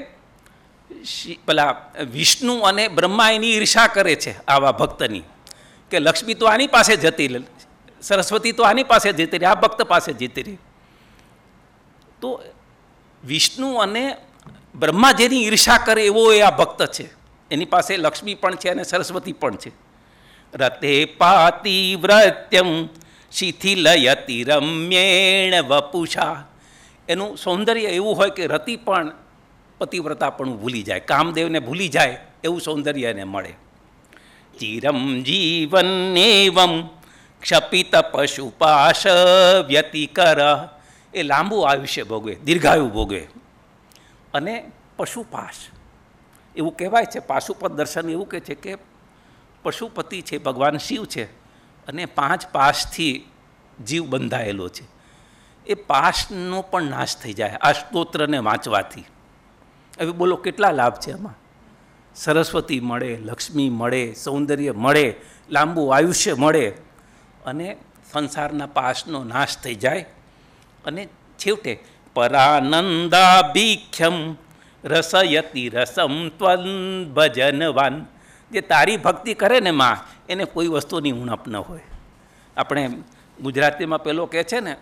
Speaker 1: પેલા વિષ્ણુ અને બ્રહ્મા એની ઈર્ષા કરે છે આવા ભક્તની કે લક્ષ્મી તો આની પાસે જતી સરસ્વતી તો આની પાસે જતી રહી આ ભક્ત પાસે જતી રહી તો વિષ્ણુ અને બ્રહ્મા જેની ઈર્ષા કરે એવો એ આ ભક્ત છે એની પાસે લક્ષ્મી પણ છે અને સરસ્વતી પણ છે રતે પાતિવ્રત્યમ શિથિલયતિ રમ્યેણ વપુષા એનું સૌંદર્ય એવું હોય કે રતિ પણ પતિવ્રતા પણ ભૂલી જાય કામદેવને ભૂલી જાય એવું સૌંદર્ય એને મળે ચિરમ જીવન જીવનેવમ ક્ષપિત પશુપાશ વ્યતિકર એ લાંબુ આયુષ્ય ભોગવે દીર્ઘાયુ ભોગવે અને પશુપાશ એવું કહેવાય છે પાશુપત દર્શન એવું કહે છે કે પશુપતિ છે ભગવાન શિવ છે અને પાંચ પાસથી જીવ બંધાયેલો છે એ પાશનો પણ નાશ થઈ જાય આ સ્તોત્રને વાંચવાથી હવે બોલો કેટલા લાભ છે એમાં સરસ્વતી મળે લક્ષ્મી મળે સૌંદર્ય મળે લાંબુ આયુષ્ય મળે અને સંસારના પાશનો નાશ થઈ જાય અને છેવટે પરાનંદાભીખ્યમ રસયતિ રસમ ત્વન ભજનવાન જે તારી ભક્તિ કરે ને માં એને કોઈ વસ્તુની ઉણપ ન હોય આપણે ગુજરાતીમાં પેલો કહે છે ને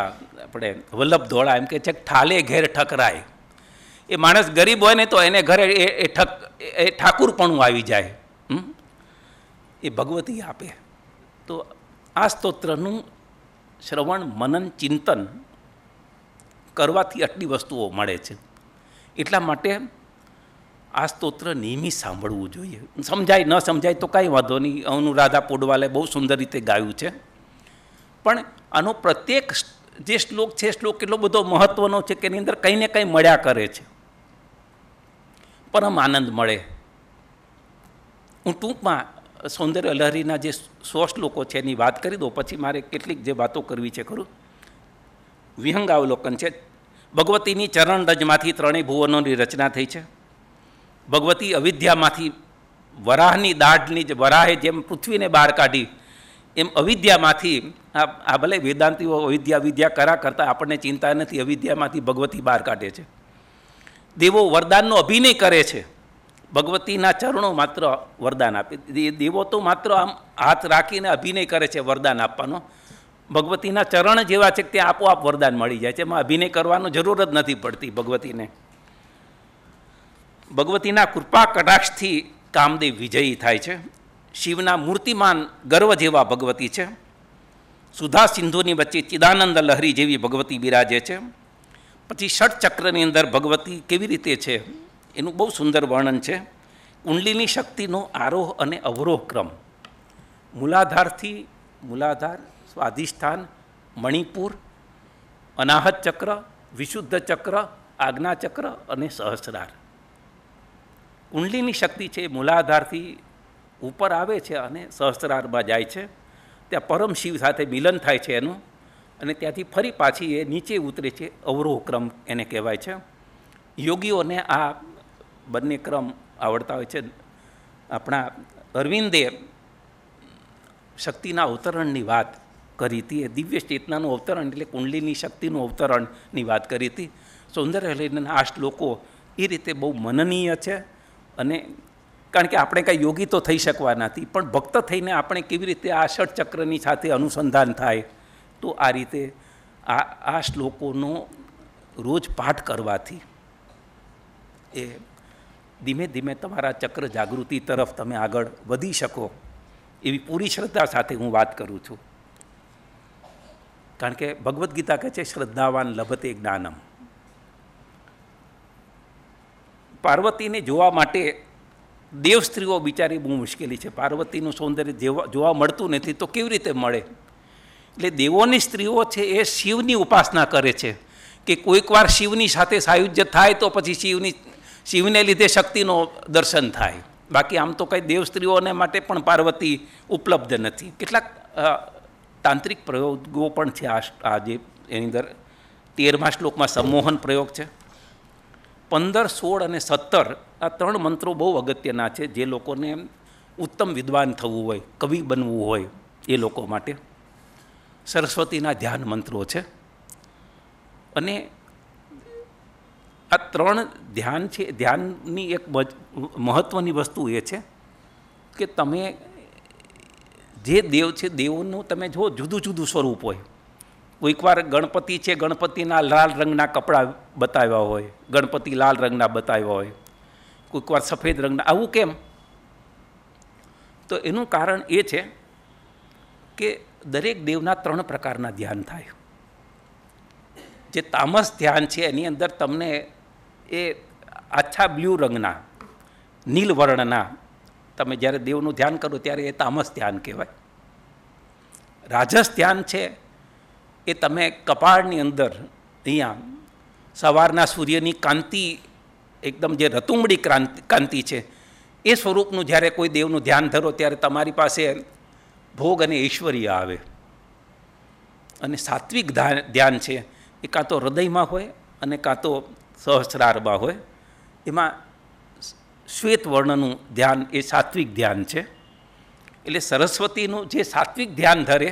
Speaker 1: આપણે વલ્લભ ધોળા એમ કહે છે ઠાલે ઘેર ઠકરાય એ માણસ ગરીબ હોય ને તો એને ઘરે એ ઠક એ ઠાકુરપણું આવી જાય એ ભગવતી આપે તો આ સ્તોત્રનું શ્રવણ મનન ચિંતન કરવાથી આટલી વસ્તુઓ મળે છે એટલા માટે આ સ્તોત્ર નિયમિત સાંભળવું જોઈએ સમજાય ન સમજાય તો કાંઈ વાંધો નહીં અનુરાધા પોડવાલે બહુ સુંદર રીતે ગાયું છે પણ આનો પ્રત્યેક જે શ્લોક છે શ્લોક કેટલો બધો મહત્ત્વનો છે કે એની અંદર કંઈ ને કંઈ મળ્યા કરે છે પરમ આનંદ મળે હું ટૂંકમાં સૌંદર્ય લહેરીના જે સો શ્લોકો છે એની વાત કરી દો પછી મારે કેટલીક જે વાતો કરવી છે ખરું અવલોકન છે ભગવતીની ચરણરજમાંથી ત્રણેય ભુવનોની રચના થઈ છે ભગવતી અવિદ્યામાંથી વરાહની દાઢની જે વરાહે જેમ પૃથ્વીને બહાર કાઢી એમ અવિદ્યામાંથી આ આ ભલે વેદાંતિઓ અવિદ્યા વિદ્યા કરા કરતાં આપણને ચિંતા નથી અવિદ્યામાંથી ભગવતી બહાર કાઢે છે દેવો વરદાનનો અભિનય કરે છે ભગવતીના ચરણો માત્ર વરદાન આપે દેવો તો માત્ર આમ હાથ રાખીને અભિનય કરે છે વરદાન આપવાનો ભગવતીના ચરણ જેવા છે કે ત્યાં આપોઆપ વરદાન મળી જાય છે એમાં અભિનય કરવાનો જરૂર જ નથી પડતી ભગવતીને ભગવતીના કૃપા કટાક્ષથી કામદેવ વિજયી થાય છે શિવના મૂર્તિમાન ગર્વ જેવા ભગવતી છે સુધા સિંધુની વચ્ચે ચિદાનંદ લહરી જેવી ભગવતી બિરાજે છે પછી ષટચક્રની અંદર ભગવતી કેવી રીતે છે એનું બહુ સુંદર વર્ણન છે કુંડલીની શક્તિનો આરોહ અને અવરોહ ક્રમ મૂલાધારથી મૂલાધાર સ્વાધિષ્ઠાન મણિપુર અનાહત ચક્ર વિશુદ્ધ ચક્ર આજ્ઞાચક્ર અને સહસ્રાર કુંડલીની શક્તિ છે એ મૂલાધારથી ઉપર આવે છે અને સહસ્ત્રારમાં જાય છે ત્યાં પરમ શિવ સાથે મિલન થાય છે એનું અને ત્યાંથી ફરી પાછી એ નીચે ઉતરે છે અવરોહ ક્રમ એને કહેવાય છે યોગીઓને આ બંને ક્રમ આવડતા હોય છે આપણા અરવિંદે શક્તિના અવતરણની વાત કરી હતી એ દિવ્ય ચેતનાનું અવતરણ એટલે કુંડલીની શક્તિનું અવતરણની વાત કરી હતી સૌંદર્ય હરિના આ શ્લોકો એ રીતે બહુ મનનીય છે અને કારણ કે આપણે કાંઈ યોગી તો થઈ શકવા નથી પણ ભક્ત થઈને આપણે કેવી રીતે આ ચક્રની સાથે અનુસંધાન થાય તો આ રીતે આ આ શ્લોકોનો રોજ પાઠ કરવાથી એ ધીમે ધીમે તમારા ચક્ર જાગૃતિ તરફ તમે આગળ વધી શકો એવી પૂરી શ્રદ્ધા સાથે હું વાત કરું છું કારણ કે ભગવદ્ ગીતા કહે છે શ્રદ્ધાવાન લભતે જ્ઞાનમ પાર્વતીને જોવા માટે દેવ સ્ત્રીઓ બિચારી બહુ મુશ્કેલી છે પાર્વતીનું સૌંદર્ય જેવા જોવા મળતું નથી તો કેવી રીતે મળે એટલે દેવોની સ્ત્રીઓ છે એ શિવની ઉપાસના કરે છે કે કોઈકવાર શિવની સાથે સાયુજ્ય થાય તો પછી શિવની શિવને લીધે શક્તિનો દર્શન થાય બાકી આમ તો કંઈ દેવ સ્ત્રીઓને માટે પણ પાર્વતી ઉપલબ્ધ નથી કેટલાક તાંત્રિક પ્રયોગો પણ છે આ જે એની અંદર તેરમા શ્લોકમાં સંમોહન પ્રયોગ છે પંદર સોળ અને સત્તર આ ત્રણ મંત્રો બહુ અગત્યના છે જે લોકોને ઉત્તમ વિદ્વાન થવું હોય કવિ બનવું હોય એ લોકો માટે સરસ્વતીના ધ્યાન મંત્રો છે અને આ ત્રણ ધ્યાન છે ધ્યાનની એક મહત્ત્વની વસ્તુ એ છે કે તમે જે દેવ છે દેવનું તમે જો જુદું જુદું સ્વરૂપ હોય કોઈકવાર ગણપતિ છે ગણપતિના લાલ રંગના કપડાં બતાવ્યા હોય ગણપતિ લાલ રંગના બતાવ્યા હોય કોઈકવાર સફેદ રંગના આવું કેમ તો એનું કારણ એ છે કે દરેક દેવના ત્રણ પ્રકારના ધ્યાન થાય જે તામસ ધ્યાન છે એની અંદર તમને એ આછા બ્લુ રંગના નીલવર્ણના તમે જ્યારે દેવનું ધ્યાન કરો ત્યારે એ તામસ ધ્યાન કહેવાય રાજસ ધ્યાન છે એ તમે કપાળની અંદર અહીંયા સવારના સૂર્યની કાંતિ એકદમ જે રતુમડી ક્રાંતિ કાંતિ છે એ સ્વરૂપનું જ્યારે કોઈ દેવનું ધ્યાન ધરો ત્યારે તમારી પાસે ભોગ અને ઐશ્વર્ય આવે અને સાત્વિક ધ્યાન છે એ કાં તો હૃદયમાં હોય અને કાં તો સહસ્રારમાં હોય એમાં શ્વેત વર્ણનું ધ્યાન એ સાત્વિક ધ્યાન છે એટલે સરસ્વતીનું જે સાત્વિક ધ્યાન ધરે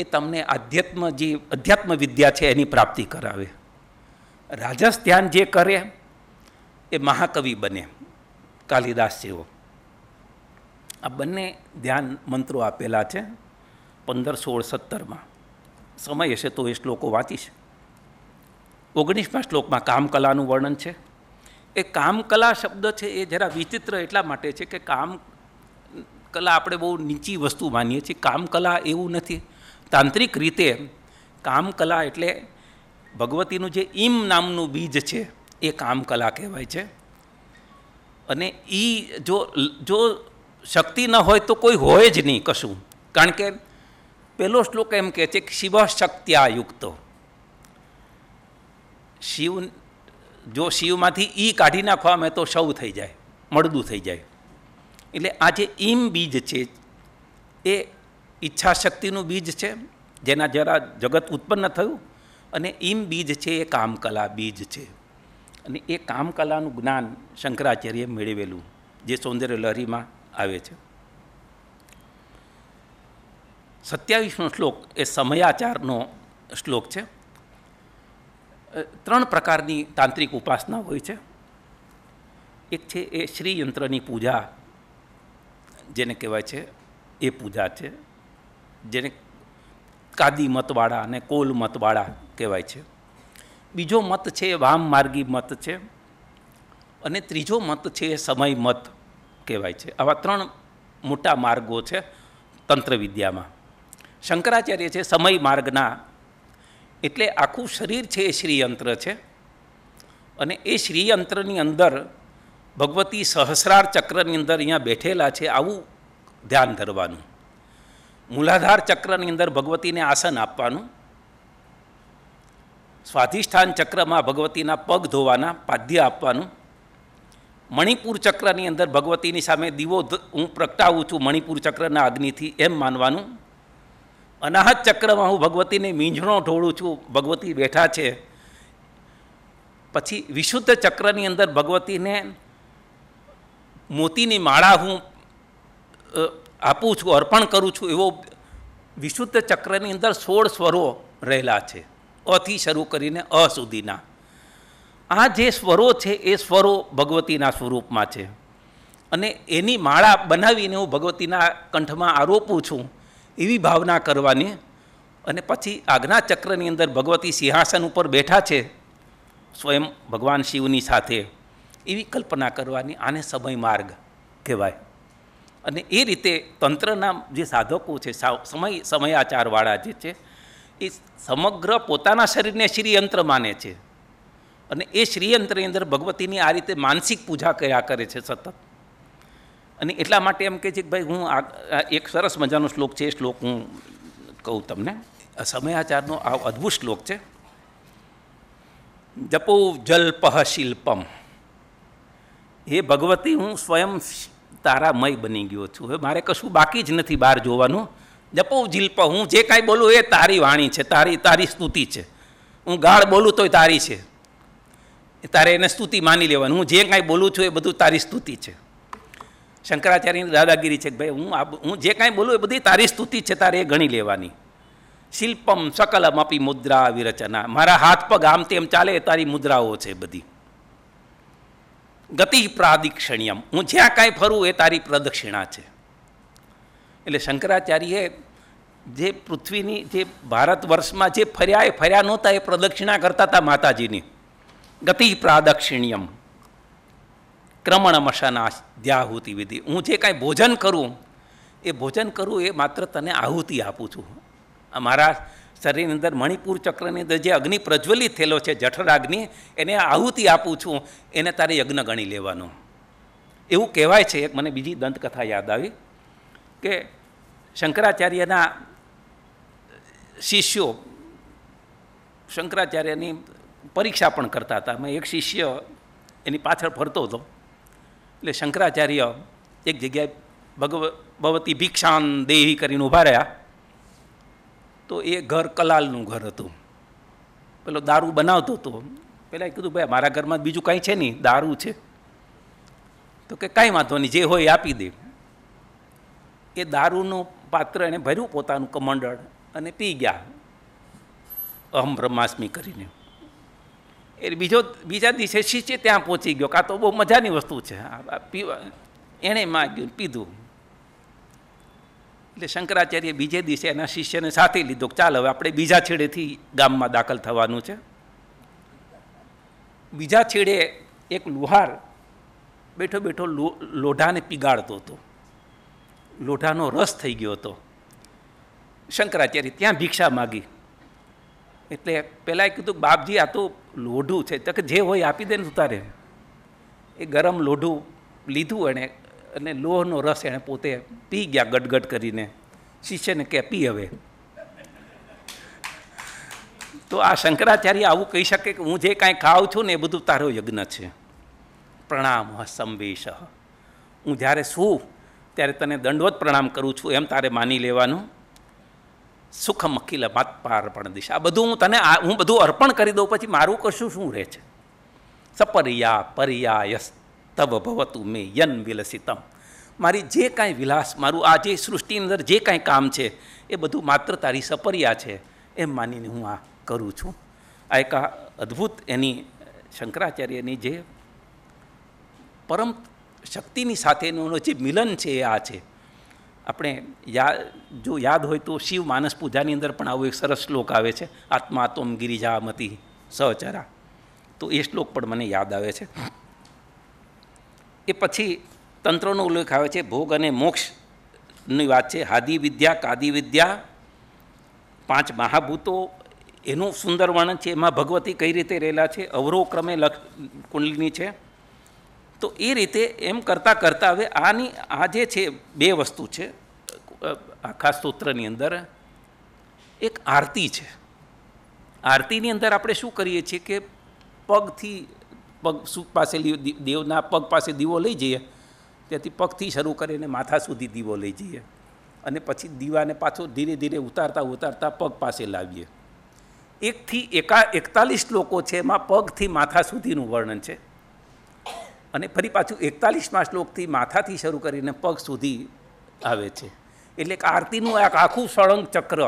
Speaker 1: કે તમને આધ્યાત્મ જે અધ્યાત્મ વિદ્યા છે એની પ્રાપ્તિ કરાવે રાજા ધ્યાન જે કરે એ મહાકવિ બને કાલિદાસ જેવો આ બંને ધ્યાન મંત્રો આપેલા છે પંદર સોળ સત્તરમાં સમય હશે તો એ શ્લોકો વાંચીશ ઓગણીસમાં શ્લોકમાં કામકલાનું વર્ણન છે એ કામકલા શબ્દ છે એ જરા વિચિત્ર એટલા માટે છે કે કામ કલા આપણે બહુ નીચી વસ્તુ માનીએ છીએ કામકલા એવું નથી તાંત્રિક રીતે કામકલા એટલે ભગવતીનું જે ઈમ નામનું બીજ છે એ કામકલા કહેવાય છે અને એ જો જો શક્તિ ન હોય તો કોઈ હોય જ નહીં કશું કારણ કે પહેલો શ્લોક એમ કહે છે કે શિવ શક્ત્યા યુક્તો શિવ જો શિવમાંથી ઈ કાઢી નાખવા મેં તો સૌ થઈ જાય મળદું થઈ જાય એટલે આ જે ઈમ બીજ છે એ ઈચ્છાશક્તિનું બીજ છે જેના જરા જગત ઉત્પન્ન થયું અને ઈમ બીજ છે એ કામકલા બીજ છે અને એ કામકલાનું જ્ઞાન શંકરાચાર્યએ મેળવેલું જે સૌંદર્ય લહેરીમાં આવે છે સત્યાવીસમો શ્લોક એ સમયાચારનો શ્લોક છે ત્રણ પ્રકારની તાંત્રિક ઉપાસના હોય છે એક છે એ શ્રીયંત્રની પૂજા જેને કહેવાય છે એ પૂજા છે જેને કાદી મતવાળા અને કોલ મતવાળા કહેવાય છે બીજો મત છે એ વામ માર્ગી મત છે અને ત્રીજો મત છે એ સમય મત કહેવાય છે આવા ત્રણ મોટા માર્ગો છે તંત્ર વિદ્યામાં શંકરાચાર્ય છે સમય માર્ગના એટલે આખું શરીર છે એ શ્રીયંત્ર છે અને એ શ્રીયંત્રની અંદર ભગવતી સહસ્રાર ચક્રની અંદર અહીંયા બેઠેલા છે આવું ધ્યાન ધરવાનું મૂલાધાર ચક્રની અંદર ભગવતીને આસન આપવાનું સ્વાધિષ્ઠાન ચક્રમાં ભગવતીના પગ ધોવાના પાધ્ય આપવાનું મણિપુર ચક્રની અંદર ભગવતીની સામે દીવો હું પ્રગટાવું છું મણિપુર ચક્રના અગ્નિથી એમ માનવાનું અનાહત ચક્રમાં હું ભગવતીને મીંઝણો ઢોળું છું ભગવતી બેઠા છે પછી વિશુદ્ધ ચક્રની અંદર ભગવતીને મોતીની માળા હું આપું છું અર્પણ કરું છું એવો વિશુદ્ધ ચક્રની અંદર સોળ સ્વરો રહેલા છે અથી શરૂ કરીને અ સુધીના આ જે સ્વરો છે એ સ્વરો ભગવતીના સ્વરૂપમાં છે અને એની માળા બનાવીને હું ભગવતીના કંઠમાં આરોપું છું એવી ભાવના કરવાની અને પછી આજ્ઞા ચક્રની અંદર ભગવતી સિંહાસન ઉપર બેઠા છે સ્વયં ભગવાન શિવની સાથે એવી કલ્પના કરવાની આને સમય માર્ગ કહેવાય અને એ રીતે તંત્રના જે સાધકો છે સમય સમયાચારવાળા જે છે એ સમગ્ર પોતાના શરીરને શ્રીયંત્ર માને છે અને એ શ્રીયંત્રની અંદર ભગવતીની આ રીતે માનસિક પૂજા કર્યા કરે છે સતત અને એટલા માટે એમ કહે છે કે ભાઈ હું આ એક સરસ મજાનો શ્લોક છે એ શ્લોક હું કહું તમને સમયાચારનો આ અદ્ભુત શ્લોક છે જપો જલ્પહ શિલ્પમ હે ભગવતી હું સ્વયં તારામય બની ગયો છું હવે મારે કશું બાકી જ નથી બહાર જોવાનું જપો જીલપો હું જે કાંઈ બોલું એ તારી વાણી છે તારી તારી સ્તુતિ છે હું ગાળ બોલું તોય તારી છે એ તારે એને સ્તુતિ માની લેવાનું હું જે કાંઈ બોલું છું એ બધું તારી સ્તુતિ છે શંકરાચાર્યની દાદાગીરી છે કે ભાઈ હું આ હું જે કાંઈ બોલું એ બધી તારી સ્તુતિ છે તારે એ ગણી લેવાની શિલ્પમ સકલમ અપી મુદ્રા વિરચના મારા હાથ પગ આમ તેમ ચાલે એ તારી મુદ્રાઓ છે બધી ગતિ પ્રાદિક્ષણિયમ હું જ્યાં કાંઈ ફરું એ તારી પ્રદક્ષિણા છે એટલે શંકરાચાર્યએ જે પૃથ્વીની જે ભારત વર્ષમાં જે ફર્યા એ ફર્યા નહોતા એ પ્રદક્ષિણા કરતા હતા માતાજીની ગતિ પ્રાદક્ષિણિયમ ક્રમણ મશાના દ્યાહુતિ વિધિ હું જે કાંઈ ભોજન કરું એ ભોજન કરું એ માત્ર તને આહુતિ આપું છું મારા શરીરની અંદર મણિપુર ચક્રની અંદર જે અગ્નિ પ્રજ્વલિત થયેલો છે જઠરાગ્નિ એને આહુતિ આપું છું એને તારે યજ્ઞ ગણી લેવાનો એવું કહેવાય છે એક મને બીજી દંતકથા યાદ આવી કે શંકરાચાર્યના શિષ્યો શંકરાચાર્યની પરીક્ષા પણ કરતા હતા મેં એક શિષ્ય એની પાછળ ફરતો હતો એટલે શંકરાચાર્ય એક જગ્યાએ ભગવ ભગવતી ભિક્ષાન દેહી કરીને ઊભા રહ્યા તો એ ઘર કલાલનું ઘર હતું પેલો દારૂ બનાવતો હતો પહેલાં કીધું ભાઈ મારા ઘરમાં બીજું કાંઈ છે નહીં દારૂ છે તો કે કાંઈ વાંધો નહીં જે હોય આપી દે એ દારૂનું પાત્ર એણે ભર્યું પોતાનું કમંડળ અને પી ગયા અહમ બ્રહ્માષ્ટમી કરીને એ બીજો બીજા દિવસે શીચે ત્યાં પહોંચી ગયો કાં તો બહુ મજાની વસ્તુ છે પીવા એણે માગ્યું પીધું એટલે શંકરાચાર્ય બીજે દિવસે એના શિષ્યને સાથે લીધો ચાલ હવે આપણે બીજા છેડેથી ગામમાં દાખલ થવાનું છે બીજા છેડે એક લુહાર બેઠો બેઠો લોઢાને પીગાડતો હતો લોઢાનો રસ થઈ ગયો હતો શંકરાચાર્ય ત્યાં ભિક્ષા માગી એટલે પહેલાં એ કીધું બાપજી આ તો લોઢું છે તકે જે હોય આપી દે ને ઉતારે એ ગરમ લોઢું લીધું એણે અને લોહનો રસ એણે પોતે પી ગયા ગટગટ કરીને શિષ્યને કે પી હવે તો આ શંકરાચાર્ય આવું કહી શકે કે હું જે કાંઈ ખાઉં છું ને એ બધું તારો યજ્ઞ છે પ્રણામ સંવેશ હું જ્યારે છું ત્યારે તને દંડવત પ્રણામ કરું છું એમ તારે માની લેવાનું સુખમ અખિલ માત્પાર્પણ દિશા આ બધું હું તને હું બધું અર્પણ કરી દઉં પછી મારું કશું શું રહે છે સપરિયા પર્યાયસ્ત તબ ભવતુ મેં યન વિલસિતમ મારી જે કાંઈ વિલાસ મારું આ જે સૃષ્ટિની અંદર જે કાંઈ કામ છે એ બધું માત્ર તારી સપર્યા છે એમ માનીને હું આ કરું છું આ એક આ અદ્ભુત એની શંકરાચાર્યની જે પરમ શક્તિની સાથેનું જે મિલન છે એ આ છે આપણે યાદ જો યાદ હોય તો શિવ માનસ પૂજાની અંદર પણ આવો એક સરસ શ્લોક આવે છે આત્મા તોમ ગિરિજામતી સહચરા તો એ શ્લોક પણ મને યાદ આવે છે એ પછી તંત્રનો ઉલ્લેખ આવે છે ભોગ અને મોક્ષની વાત છે હાદી વિદ્યા કાદી વિદ્યા પાંચ મહાભૂતો એનું સુંદર વર્ણન છે એમાં ભગવતી કઈ રીતે રહેલા છે અવરોહ ક્રમે લખ કુંડલીની છે તો એ રીતે એમ કરતાં કરતાં હવે આની આ જે છે બે વસ્તુ છે આખા સ્તોત્રની અંદર એક આરતી છે આરતીની અંદર આપણે શું કરીએ છીએ કે પગથી પગ સુખ પાસે દેવના પગ પાસે દીવો લઈ જઈએ ત્યાંથી પગથી શરૂ કરીને માથા સુધી દીવો લઈ જઈએ અને પછી દીવાને પાછો ધીરે ધીરે ઉતારતા ઉતારતા પગ પાસે લાવીએ એકથી એકા એકતાલીસ લોકો છે એમાં પગથી માથા સુધીનું વર્ણન છે અને ફરી પાછું એકતાલીસમાં શ્લોકથી માથાથી શરૂ કરીને પગ સુધી આવે છે એટલે કે આરતીનું એક આખું સળંગ ચક્ર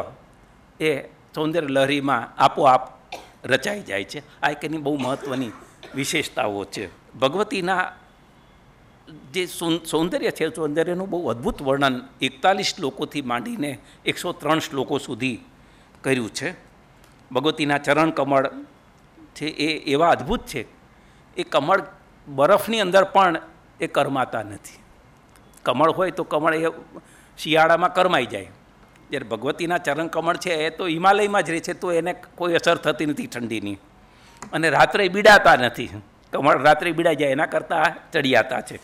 Speaker 1: એ સૌંદર્ય લહેરીમાં આપોઆપ રચાઈ જાય છે આ એક એની બહુ મહત્ત્વની વિશેષતાઓ છે ભગવતીના જે સૌંદર્ય છે સૌંદર્યનું બહુ અદ્ભુત વર્ણન એકતાલીસ શ્લોકોથી માંડીને એકસો ત્રણ શ્લોકો સુધી કર્યું છે ભગવતીના ચરણ કમળ છે એ એવા અદ્ભુત છે એ કમળ બરફની અંદર પણ એ કરમાતા નથી કમળ હોય તો કમળ એ શિયાળામાં કરમાઈ જાય જ્યારે ભગવતીના ચરણ કમળ છે એ તો હિમાલયમાં જ રહે છે તો એને કોઈ અસર થતી નથી ઠંડીની અને રાત્રે બીડાતા નથી રાત્રે બીડાઈ જાય એના કરતાં ચડિયાતા છે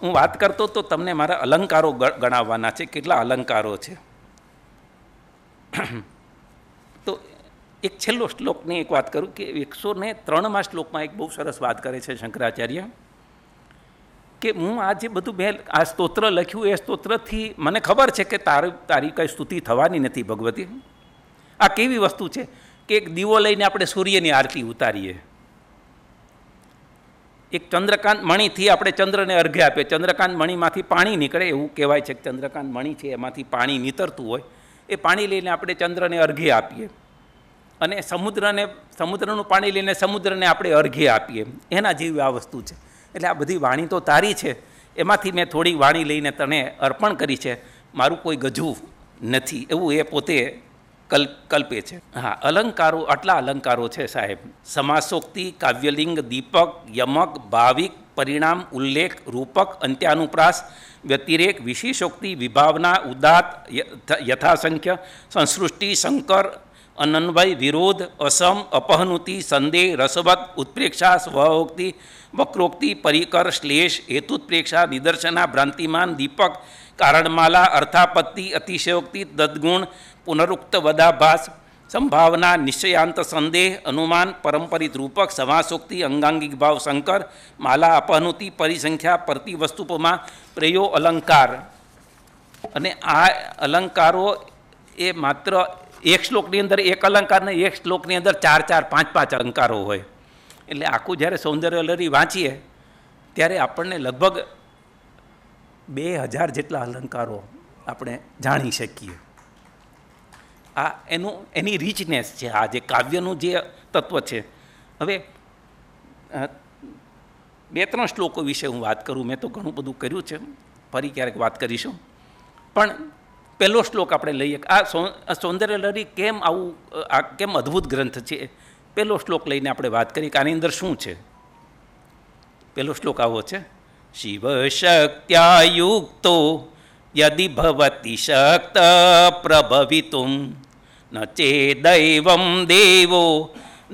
Speaker 1: હું વાત કરતો તો તમને મારા અલંકારો ગણાવવાના છે કેટલા અલંકારો છે તો એક છેલ્લો શ્લોકની એક વાત કરું કે એકસો ને ત્રણમાં શ્લોકમાં એક બહુ સરસ વાત કરે છે શંકરાચાર્ય કે હું આ જે બધું મેં આ સ્તોત્ર લખ્યું એ સ્તોત્રથી મને ખબર છે કે તારી તારી કંઈ સ્તુતિ થવાની નથી ભગવતી આ કેવી વસ્તુ છે કે એક દીવો લઈને આપણે સૂર્યની આરતી ઉતારીએ એક ચંદ્રકાંત મણીથી આપણે ચંદ્રને અર્ઘે આપીએ ચંદ્રકાંત મણીમાંથી પાણી નીકળે એવું કહેવાય છે કે ચંદ્રકાંત મણી છે એમાંથી પાણી નીતરતું હોય એ પાણી લઈને આપણે ચંદ્રને અર્ઘે આપીએ અને સમુદ્રને સમુદ્રનું પાણી લઈને સમુદ્રને આપણે અર્ઘે આપીએ એના જેવી આ વસ્તુ છે એટલે આ બધી વાણી તો તારી છે એમાંથી મેં થોડી વાણી લઈને તને અર્પણ કરી છે મારું કોઈ ગજવું નથી એવું એ પોતે કલ્પ કલ્પે છે હા અલંકારો આટલા અલંકારો છે સાહેબ સમાસોક્તિ કાવ્યલિંગ દીપક યમક ભાવિક પરિણામ ઉલ્લેખ રૂપક અંત્યાનુપ્રાસ વ્યતિરેક વિશેષોક્તિ વિભાવના ઉદાત યથાસંખ્ય સંસૃષ્ટિ શંકર અનન્વય વિરોધ અસમ અપહનુતિ સંદેહ રસવત ઉત્પ્રેક્ષા સ્વયોક્તિ વક્રોક્તિ પરિકર શ્લેષ હેતુત્પ્રેક્ષા નિદર્શના ભ્રાંતિમાન દીપક કારણમાલા અર્થાપત્તિ અતિશયોક્તિ તદગુણ પુનરુક્ત વદાભાસ સંભાવના નિશ્ચયાંત સંદેહ અનુમાન પરંપરિત રૂપક સભાસોક્તિ અંગાંગિક ભાવ શંકર માલા અપહનુતિ પરિસંખ્યા પરતી વસ્તુપોમાં પ્રેયો અલંકાર અને આ અલંકારો એ માત્ર એક શ્લોકની અંદર એક અલંકાર ને એક શ્લોકની અંદર ચાર ચાર પાંચ પાંચ અલંકારો હોય એટલે આખું જ્યારે સૌંદર્ય લહેરી વાંચીએ ત્યારે આપણને લગભગ બે હજાર જેટલા અલંકારો આપણે જાણી શકીએ આ એનું એની રીચનેસ છે આ જે કાવ્યનું જે તત્વ છે હવે બે ત્રણ શ્લોકો વિશે હું વાત કરું મેં તો ઘણું બધું કર્યું છે ફરી ક્યારેક વાત કરીશું પણ પહેલો શ્લોક આપણે લઈએ આ સૌંદર્ય કેમ આવું આ કેમ અદ્ભુત ગ્રંથ છે પહેલો શ્લોક લઈને આપણે વાત કરીએ કે આની અંદર શું છે પહેલો શ્લોક આવો છે શિવ શક્ત્યાયુક્તો યદિ ભવતી શક્ત પ્રભવિતું ન ચેદૈવમ દેવો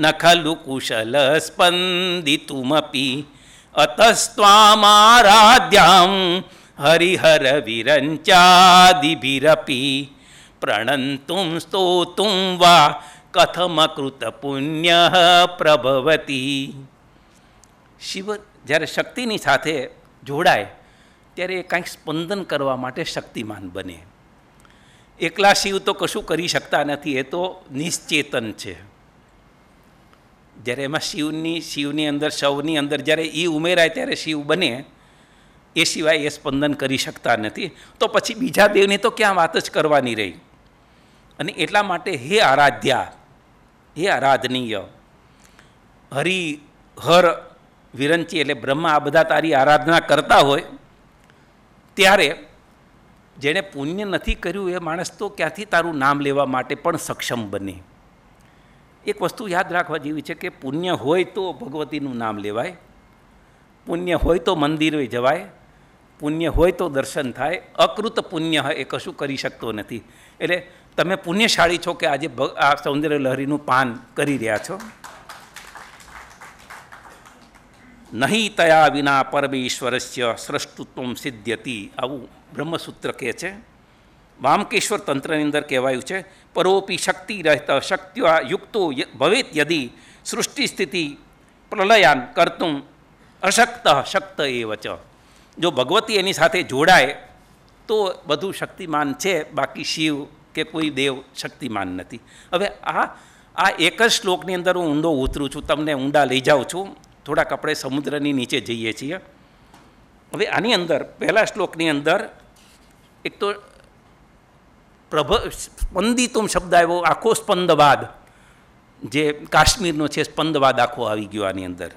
Speaker 1: ન ખલુ કુશલ સ્પંદિતુમપી અતસ્વામારાધ્યામ હરિહર વિરંચાદિભિરપી પ્રણંતું સ્તોતું વા કથમકૃત પુણ્ય પ્રભવતી શિવ જ્યારે શક્તિની સાથે જોડાય ત્યારે એ કાંઈક સ્પંદન કરવા માટે શક્તિમાન બને એકલા શિવ તો કશું કરી શકતા નથી એ તો નિશ્ચેતન છે જ્યારે એમાં શિવની શિવની અંદર સૌની અંદર જ્યારે એ ઉમેરાય ત્યારે શિવ બને એ સિવાય એ સ્પંદન કરી શકતા નથી તો પછી બીજા દેવની તો ક્યાં વાત જ કરવાની રહી અને એટલા માટે હે આરાધ્યા હે આરાધનીય હરિ હર વિરંચી એટલે બ્રહ્મા આ બધા તારી આરાધના કરતા હોય ત્યારે જેણે પુણ્ય નથી કર્યું એ માણસ તો ક્યાંથી તારું નામ લેવા માટે પણ સક્ષમ બને એક વસ્તુ યાદ રાખવા જેવી છે કે પુણ્ય હોય તો ભગવતીનું નામ લેવાય પુણ્ય હોય તો મંદિરે જવાય પુણ્ય હોય તો દર્શન થાય અકૃત પુણ્ય એ કશું કરી શકતો નથી એટલે તમે પુણ્યશાળી છો કે આજે આ સૌંદર્ય લહેરીનું પાન કરી રહ્યા છો નહીં તયા વિના પરમેશ્વરસ્ય સૃષ્ટુત્વ સિદ્ધ્યતિ આવું બ્રહ્મસૂત્ર કહે છે વામકેશ્વર તંત્રની અંદર કહેવાયું છે પરોપી શક્તિ રહેતા શક્ત્યા યુક્તો ભવેત યદિ સૃષ્ટિ સ્થિતિ પ્રલયાન કરતું અશક્ત શક્ત એ વચ જો ભગવતી એની સાથે જોડાય તો બધું શક્તિમાન છે બાકી શિવ કે કોઈ દેવ શક્તિમાન નથી હવે આ આ એક જ શ્લોકની અંદર હું ઊંડો ઉતરું છું તમને ઊંડા લઈ જાઉં છું થોડાક આપણે સમુદ્રની નીચે જઈએ છીએ હવે આની અંદર પહેલા શ્લોકની અંદર એક તો પ્રભ સ્પંદિતુમ શબ્દ આવ્યો આખો સ્પંદવાદ જે કાશ્મીરનો છે સ્પંદવાદ આખો આવી ગયો આની અંદર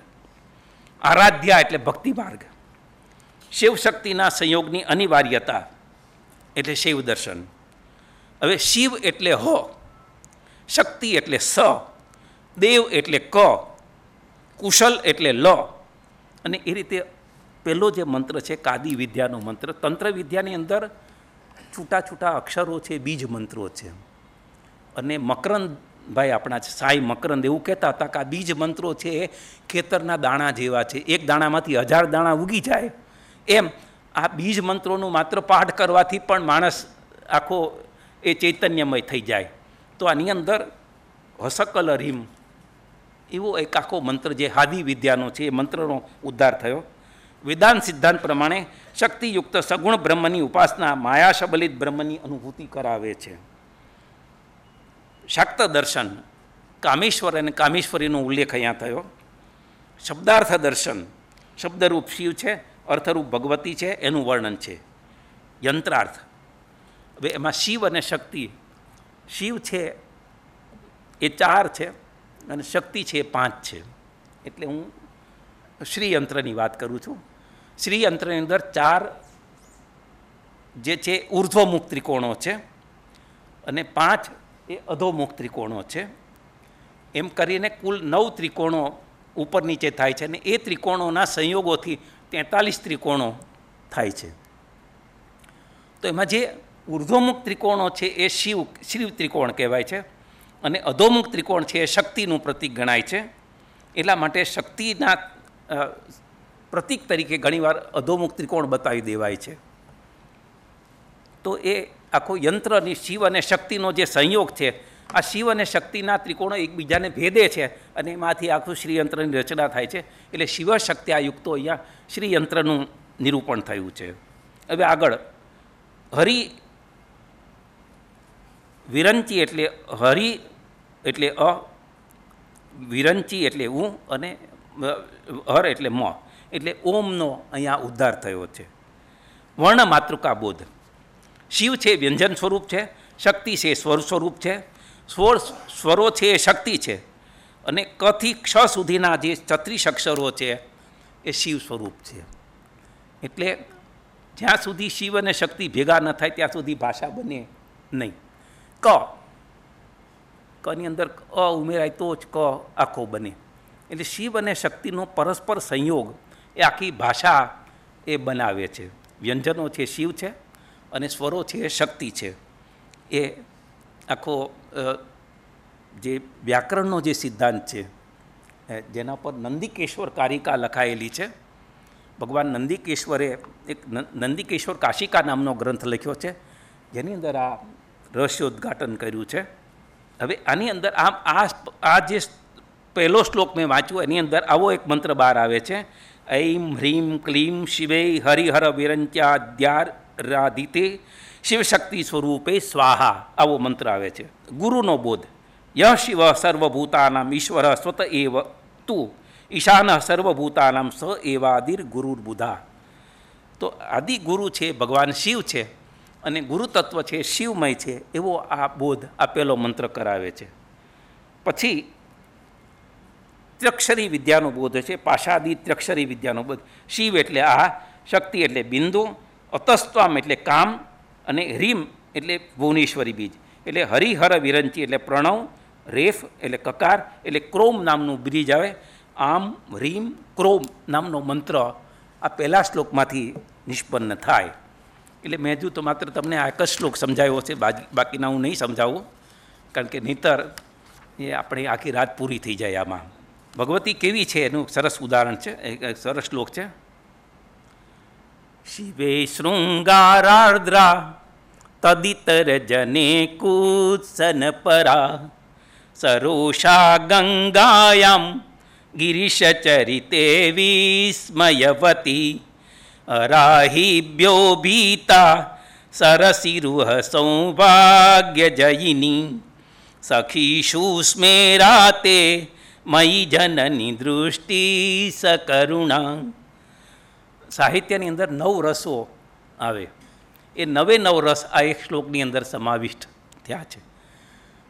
Speaker 1: આરાધ્યા એટલે ભક્તિ માર્ગ શિવશક્તિના સંયોગની અનિવાર્યતા એટલે શિવ દર્શન હવે શિવ એટલે હ શક્તિ એટલે સ દેવ એટલે ક કુશલ એટલે લ અને એ રીતે પેલો જે મંત્ર છે કાદી વિદ્યાનો મંત્ર તંત્ર વિદ્યાની અંદર છૂટા છૂટા અક્ષરો છે બીજ મંત્રો છે અને મકરંદભાઈ આપણા સાંઈ મકરંદ એવું કહેતા હતા કે આ બીજ મંત્રો છે એ ખેતરના દાણા જેવા છે એક દાણામાંથી હજાર દાણા ઉગી જાય એમ આ બીજ મંત્રોનું માત્ર પાઠ કરવાથી પણ માણસ આખો એ ચૈતન્યમય થઈ જાય તો આની અંદર હસકલ રીમ એવો એક આખો મંત્ર જે હાદી વિદ્યાનો છે એ મંત્રનો ઉદ્ધાર થયો વિધાન સિદ્ધાંત પ્રમાણે શક્તિયુક્ત સગુણ બ્રહ્મની ઉપાસના માયા સબલિત બ્રહ્મની અનુભૂતિ કરાવે છે શાક્ત દર્શન કામેશ્વર અને કામેશ્વરીનો ઉલ્લેખ અહીંયા થયો શબ્દાર્થ દર્શન શબ્દરૂપ શિવ છે અર્થરૂપ ભગવતી છે એનું વર્ણન છે યંત્રાર્થ હવે એમાં શિવ અને શક્તિ શિવ છે એ ચાર છે અને શક્તિ છે એ પાંચ છે એટલે હું શ્રીયંત્રની વાત કરું છું શ્રીયંત્રની અંદર ચાર જે છે ઉર્ધ્વમુખ ત્રિકોણો છે અને પાંચ એ અધોમુખ ત્રિકોણો છે એમ કરીને કુલ નવ ત્રિકોણો ઉપર નીચે થાય છે અને એ ત્રિકોણોના સંયોગોથી તેતાલીસ ત્રિકોણો થાય છે તો એમાં જે ઉર્ધ્વમુખ ત્રિકોણો છે એ શિવ શિવ ત્રિકોણ કહેવાય છે અને અધોમુખ ત્રિકોણ છે એ શક્તિનું પ્રતીક ગણાય છે એટલા માટે શક્તિના પ્રતીક તરીકે ઘણીવાર અધોમુખ ત્રિકોણ બતાવી દેવાય છે તો એ આખો યંત્રની શિવ અને શક્તિનો જે સંયોગ છે આ શિવ અને શક્તિના ત્રિકોણો એકબીજાને ભેદે છે અને એમાંથી આખું શ્રીયંત્રની રચના થાય છે એટલે શિવ શક્તિ આ અહીંયા શ્રીયંત્રનું નિરૂપણ થયું છે હવે આગળ હરિ વિરંચી એટલે હરિ એટલે અ વિરંચી એટલે ઉ અને હર એટલે મ એટલે ઓમનો અહીંયા ઉદ્ધાર થયો છે વર્ણ માતૃકા બોધ શિવ છે વ્યંજન સ્વરૂપ છે શક્તિ છે સ્વર સ્વરૂપ છે સ્વર સ્વરો છે એ શક્તિ છે અને કથી ક્ષ સુધીના જે છત્રીસ અક્ષરો છે એ શિવ સ્વરૂપ છે એટલે જ્યાં સુધી શિવ અને શક્તિ ભેગા ન થાય ત્યાં સુધી ભાષા બને નહીં ક કની અંદર અ ઉમેરાય તો જ ક આખો બને એટલે શિવ અને શક્તિનો પરસ્પર સંયોગ એ આખી ભાષા એ બનાવે છે વ્યંજનો છે શિવ છે અને સ્વરો છે એ શક્તિ છે એ આખો જે વ્યાકરણનો જે સિદ્ધાંત છે જેના પર નંદિકેશ્વર કારિકા લખાયેલી છે ભગવાન નંદિકેશ્વરે એક નંદિકેશ્વર કાશિકા નામનો ગ્રંથ લખ્યો છે જેની અંદર આ રહસ્યોદ્ઘાટન કર્યું છે હવે આની અંદર આમ આ આ જે પહેલો શ્લોક મેં વાંચ્યો એની અંદર આવો એક મંત્ર બહાર આવે છે ઐમ હ્રીમ ક્લીમ શિવે હરિહર વિરંત્યાદ્યાર રાધિતે શિવશક્તિ સ્વરૂપે સ્વાહા આવો મંત્ર આવે છે ગુરુનો બોધ યહ શિવ સર્વભૂતાનામ ઈશ્વર સ્વત એવ તું ઈશાન સર્વભૂતાનામ સ એવાદિર ગુરુર્બુધા તો આદિ ગુરુ છે ભગવાન શિવ છે અને ગુરુતત્વ છે શિવમય છે એવો આ બોધ આ પહેલો મંત્ર કરાવે છે પછી ત્રક્ષરી વિદ્યાનો બોધ છે પાશાદી ત્રક્ષરી વિદ્યાનો બોધ શિવ એટલે આ શક્તિ એટલે બિંદુ અતસ્ત્વામ એટલે કામ અને રીમ એટલે ભુવનેશ્વરી બીજ એટલે હરિહર વિરંચી એટલે પ્રણવ રેફ એટલે કકાર એટલે ક્રોમ નામનું બ્રિજ આવે આમ રીમ ક્રોમ નામનો મંત્ર આ પહેલા શ્લોકમાંથી નિષ્પન્ન થાય એટલે મેં જો તો માત્ર તમને એક શ્લોક સમજાવ્યો છે બાકીના હું નહીં સમજાવું કારણ કે નહીતર એ આપણે આખી રાત પૂરી થઈ જાય આમાં ભગવતી કેવી છે એનું સરસ ઉદાહરણ છે એક સરસ શ્લોક છે શિવે શૃંગારાર્દ્રા તદિતર જને કુત્સન પરા સરોષા ગંગાયામ ગિરીશચરિતે વિસ્મયવતી અરાહીભ્યો ભીતા સરસિરુહ સૌભાગ્યજયિની સખીષુ સ્મેરાતે મયી જનની દૃષ્ટિ સકરુણા સાહિત્યની અંદર નવ રસો આવે એ નવે નવ રસ આ એક શ્લોકની અંદર સમાવિષ્ટ થયા છે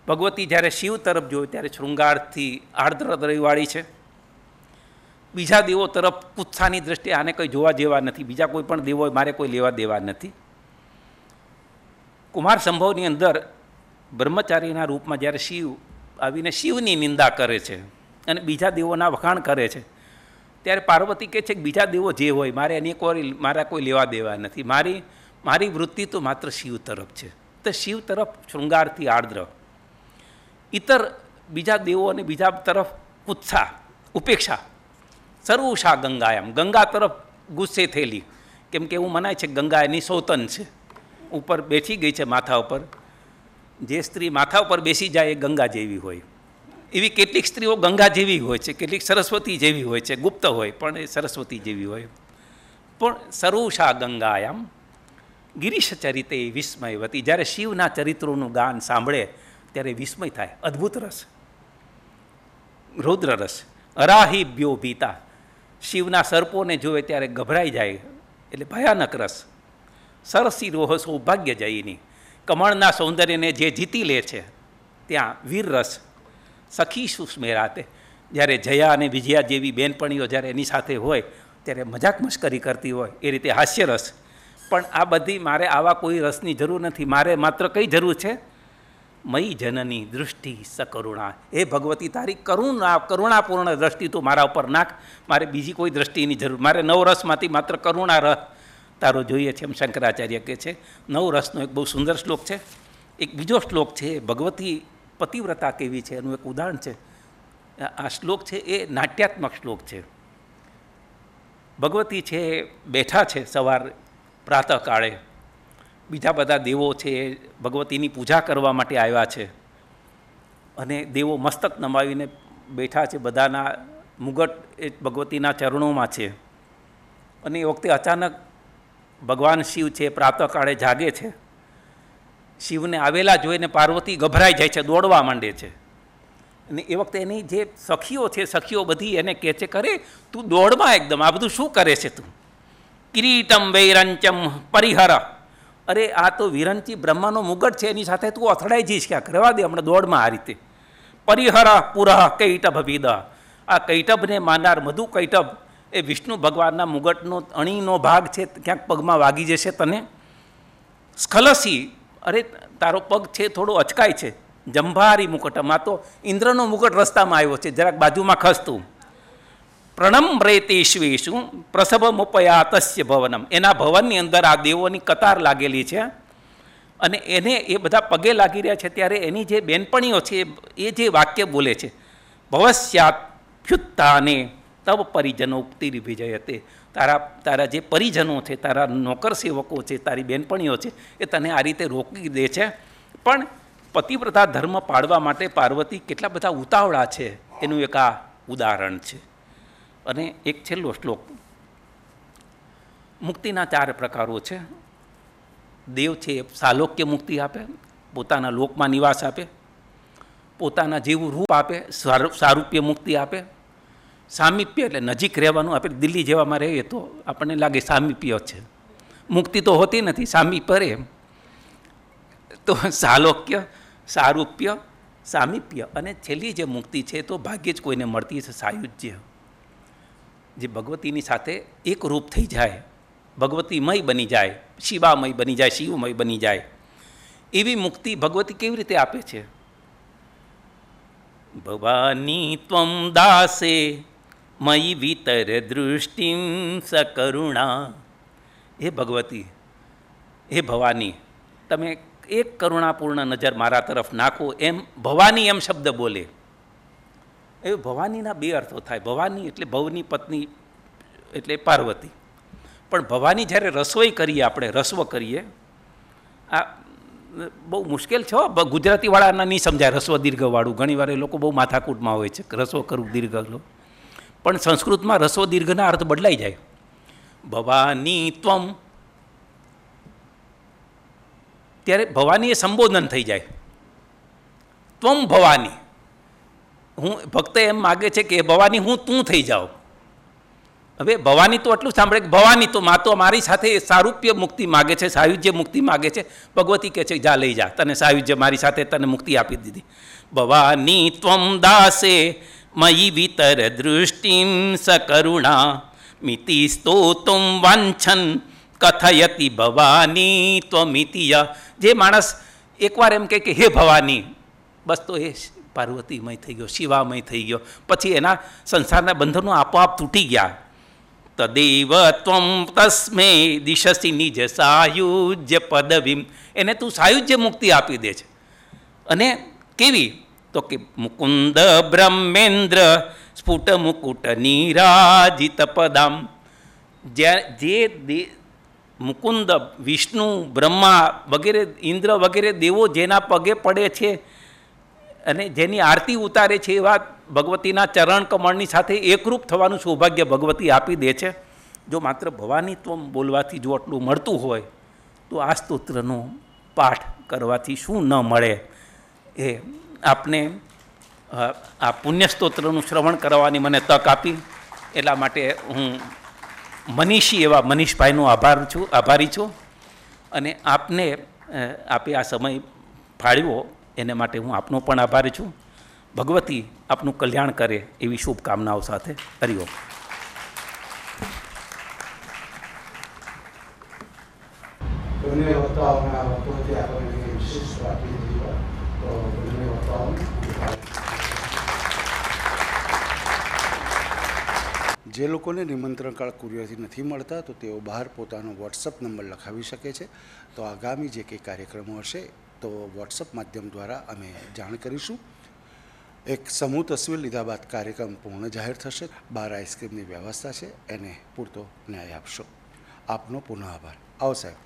Speaker 1: ભગવતી જ્યારે શિવ તરફ જોયું ત્યારે શૃંગારથી આર્દ્ર રહીવાળી છે બીજા દેવો તરફ ઉત્સાહની દ્રષ્ટિએ આને કંઈ જોવા જેવા નથી બીજા કોઈ પણ દેવો મારે કોઈ લેવા દેવા નથી કુમાર સંભવની અંદર બ્રહ્મચારીના રૂપમાં જ્યારે શિવ આવીને શિવની નિંદા કરે છે અને બીજા દેવોના વખાણ કરે છે ત્યારે પાર્વતી કહે છે કે બીજા દેવો જે હોય મારે એની કોઈ મારા કોઈ લેવા દેવા નથી મારી મારી વૃત્તિ તો માત્ર શિવ તરફ છે તો શિવ તરફ શૃંગારથી આર્દ્ર ઇતર બીજા દેવો અને બીજા તરફ ઉત્સાહ ઉપેક્ષા સર્વુષા ગંગા એમ ગંગા તરફ ગુસ્સે થયેલી કેમ કે એવું મનાય છે ગંગા એની સોતન છે ઉપર બેસી ગઈ છે માથા ઉપર જે સ્ત્રી માથા ઉપર બેસી જાય એ ગંગા જેવી હોય એવી કેટલીક સ્ત્રીઓ ગંગા જેવી હોય છે કેટલીક સરસ્વતી જેવી હોય છે ગુપ્ત હોય પણ એ સરસ્વતી જેવી હોય પણ સરુષા ગંગાયામ ગિરીશ ચરિતે વિસ્મયવતી જ્યારે શિવના ચરિત્રોનું ગાન સાંભળે ત્યારે વિસ્મય થાય અદ્ભુત રસ રૌદ્ર રસ અરાહી બ્યો ભીતા શિવના સર્પોને જોવે ત્યારે ગભરાઈ જાય એટલે ભયાનક રસ સરસી રોહ સૌભાગ્ય જયની કમળના સૌંદર્યને જે જીતી લે છે ત્યાં વીર રસ સખી તે જ્યારે જયા અને વિજયા જેવી બેનપણીઓ જ્યારે એની સાથે હોય ત્યારે મજાક મશ્કરી કરતી હોય એ રીતે હાસ્યરસ પણ આ બધી મારે આવા કોઈ રસની જરૂર નથી મારે માત્ર કઈ જરૂર છે મયી જનની દૃષ્ટિ સકરુણા એ ભગવતી તારી કરુણા કરુણાપૂર્ણ દ્રષ્ટિ તું મારા ઉપર નાખ મારે બીજી કોઈ દ્રષ્ટિની જરૂર મારે નવરસમાંથી માત્ર કરુણા રસ તારો જોઈએ છે એમ શંકરાચાર્ય કહે છે નવરસનો એક બહુ સુંદર શ્લોક છે એક બીજો શ્લોક છે ભગવતી પતિવ્રતા કેવી છે એનું એક ઉદાહરણ છે આ શ્લોક છે એ નાટ્યાત્મક શ્લોક છે ભગવતી છે બેઠા છે સવાર પ્રાતઃકાળે બીજા બધા દેવો છે એ ભગવતીની પૂજા કરવા માટે આવ્યા છે અને દેવો મસ્તક નમાવીને બેઠા છે બધાના મુગટ એ ભગવતીના ચરણોમાં છે અને એ વખતે અચાનક ભગવાન શિવ છે પ્રાતઃકાળે જાગે છે શિવને આવેલા જોઈને પાર્વતી ગભરાઈ જાય છે દોડવા માંડે છે અને એ વખતે એની જે સખીઓ છે સખીઓ બધી એને કહે છે કરે તું દોડમાં એકદમ આ બધું શું કરે છે તું કિરીટમ વૈરંચમ પરિહરા અરે આ તો વિરંચી બ્રહ્માનો મુગટ છે એની સાથે તું અથડાઈ જઈશ ક્યાંક રહેવા દે હમણાં દોડમાં આ રીતે પરિહરા પુરહ કૈટભ વિદહ આ કૈટભને માનાર મધુ કૈટભ એ વિષ્ણુ ભગવાનના મુગટનો અણીનો ભાગ છે ક્યાંક પગમાં વાગી જશે તને સ્ખલસી અરે તારો પગ છે થોડો અચકાય છે જંભારી મુકટમ આ તો ઇન્દ્રનો મુકટ રસ્તામાં આવ્યો છે જરાક બાજુમાં ખસતું પ્રણમ પ્રણમ્રેતેશ્વેશુ પ્રસભમુપયાતસ્ય ભવનમ એના ભવનની અંદર આ દેવોની કતાર લાગેલી છે અને એને એ બધા પગે લાગી રહ્યા છે ત્યારે એની જે બેનપણીઓ છે એ જે વાક્ય બોલે છે ભવસ્યાભ્યુત્તાને તબ પરિજનો ઉપતિર વિજયતે તારા તારા જે પરિજનો છે તારા નોકર સેવકો છે તારી બેનપણીઓ છે એ તને આ રીતે રોકી દે છે પણ પતિવ્રતા ધર્મ પાડવા માટે પાર્વતી કેટલા બધા ઉતાવળા છે એનું એક આ ઉદાહરણ છે અને એક છેલ્લો શ્લોક મુક્તિના ચાર પ્રકારો છે દેવ છે સાલોક્ય મુક્તિ આપે પોતાના લોકમાં નિવાસ આપે પોતાના જેવું રૂપ આપે સારૂપ્ય મુક્તિ આપે સામીપ્ય એટલે નજીક રહેવાનું આપણે દિલ્હી જેવામાં રહીએ તો આપણને લાગે સામીપ્ય છે મુક્તિ તો હોતી નથી સામીપ્ય રહે તો સાલોક્ય સારૂપ્ય સામીપ્ય અને છેલ્લી જે મુક્તિ છે તો ભાગ્યે જ કોઈને મળતી છે સાયુજ્ય જે ભગવતીની સાથે એકરૂપ થઈ જાય ભગવતીમય બની જાય શિવામય બની જાય શિવમય બની જાય એવી મુક્તિ ભગવતી કેવી રીતે આપે છે ભવાની ત્વમ દાસે મયી વિતર સ કરુણા હે ભગવતી હે ભવાની તમે એક કરુણાપૂર્ણ નજર મારા તરફ નાખો એમ ભવાની એમ શબ્દ બોલે એ ભવાનીના બે અર્થો થાય ભવાની એટલે ભવની પત્ની એટલે પાર્વતી પણ ભવાની જ્યારે રસોઈ કરીએ આપણે રસ્વ કરીએ આ બહુ મુશ્કેલ છે ગુજરાતીવાળાના નહીં સમજાય રસ્વ દીર્ઘવાળું ઘણીવાર એ લોકો બહુ માથાકૂટમાં હોય છે રસ્વ કરવું દીર્ઘ પણ સંસ્કૃતમાં રસ્વ દીર્ઘના અર્થ બદલાઈ જાય ભવાની ત્વમ ત્યારે ભવાની એ સંબોધન થઈ જાય ત્વમ ભવાની હું ભક્ત એમ માગે છે કે ભવાની હું તું થઈ જાઉં હવે ભવાની તો એટલું સાંભળે કે ભવાની તો મા તો મારી સાથે સારૂપ્ય મુક્તિ માગે છે સાયુજ્ય મુક્તિ માગે છે ભગવતી કહે છે જા લઈ જા તને સાયુજ્ય મારી સાથે તને મુક્તિ આપી દીધી ભવાની ત્વમ દાસે મયી વિતર દૃષ્ટિમ સકરુણા મિતિ સ્તોતુમ વાંછન કથયતી ભવાની ત્વમિતિયા જે માણસ એકવાર એમ કહે કે હે ભવાની બસ તો એ પાર્વતીમય થઈ ગયો શિવામય થઈ ગયો પછી એના સંસારના બંધનો આપોઆપ તૂટી ગયા તદેવ ત્વમ તસ્મે દિશસી નિજ સાયુજ્ય પદવીમ એને તું સાયુજ્ય મુક્તિ આપી દે છે અને કેવી તો કે મુકુંદ બ્રહ્મેન્દ્ર સ્ફુટ મુકુટ નિરાજિત પદામ જે દે મુકુંદ વિષ્ણુ બ્રહ્મા વગેરે ઇન્દ્ર વગેરે દેવો જેના પગે પડે છે અને જેની આરતી ઉતારે છે એવા ભગવતીના ચરણ કમળની સાથે એકરૂપ થવાનું સૌભાગ્ય ભગવતી આપી દે છે જો માત્ર ભવાની બોલવાથી જો આટલું મળતું હોય તો આ સ્તોત્રનો પાઠ કરવાથી શું ન મળે એ આપને આ પુણ્ય સ્તોત્રનું શ્રવણ કરવાની મને તક આપી એટલા માટે હું મનીષી એવા મનીષભાઈનો આભાર છું આભારી છું અને આપને આપે આ સમય ફાળવ્યો એને માટે હું આપનો પણ આભારી છું ભગવતી આપનું કલ્યાણ કરે એવી શુભકામનાઓ સાથે હરિઓમ જે લોકોને નિમંત્રણ કાર્ડ કુરિયરથી નથી મળતા તો તેઓ બહાર પોતાનો વોટ્સઅપ નંબર લખાવી શકે છે તો આગામી જે કંઈ કાર્યક્રમો હશે તો વોટ્સઅપ માધ્યમ દ્વારા અમે જાણ કરીશું એક સમૂહ તસવીર લીધા બાદ કાર્યક્રમ પૂર્ણ જાહેર થશે બાર આઈસ્ક્રીમની વ્યવસ્થા છે એને પૂરતો ન્યાય આપશો આપનો પુનઃ આભાર આવો સાહેબ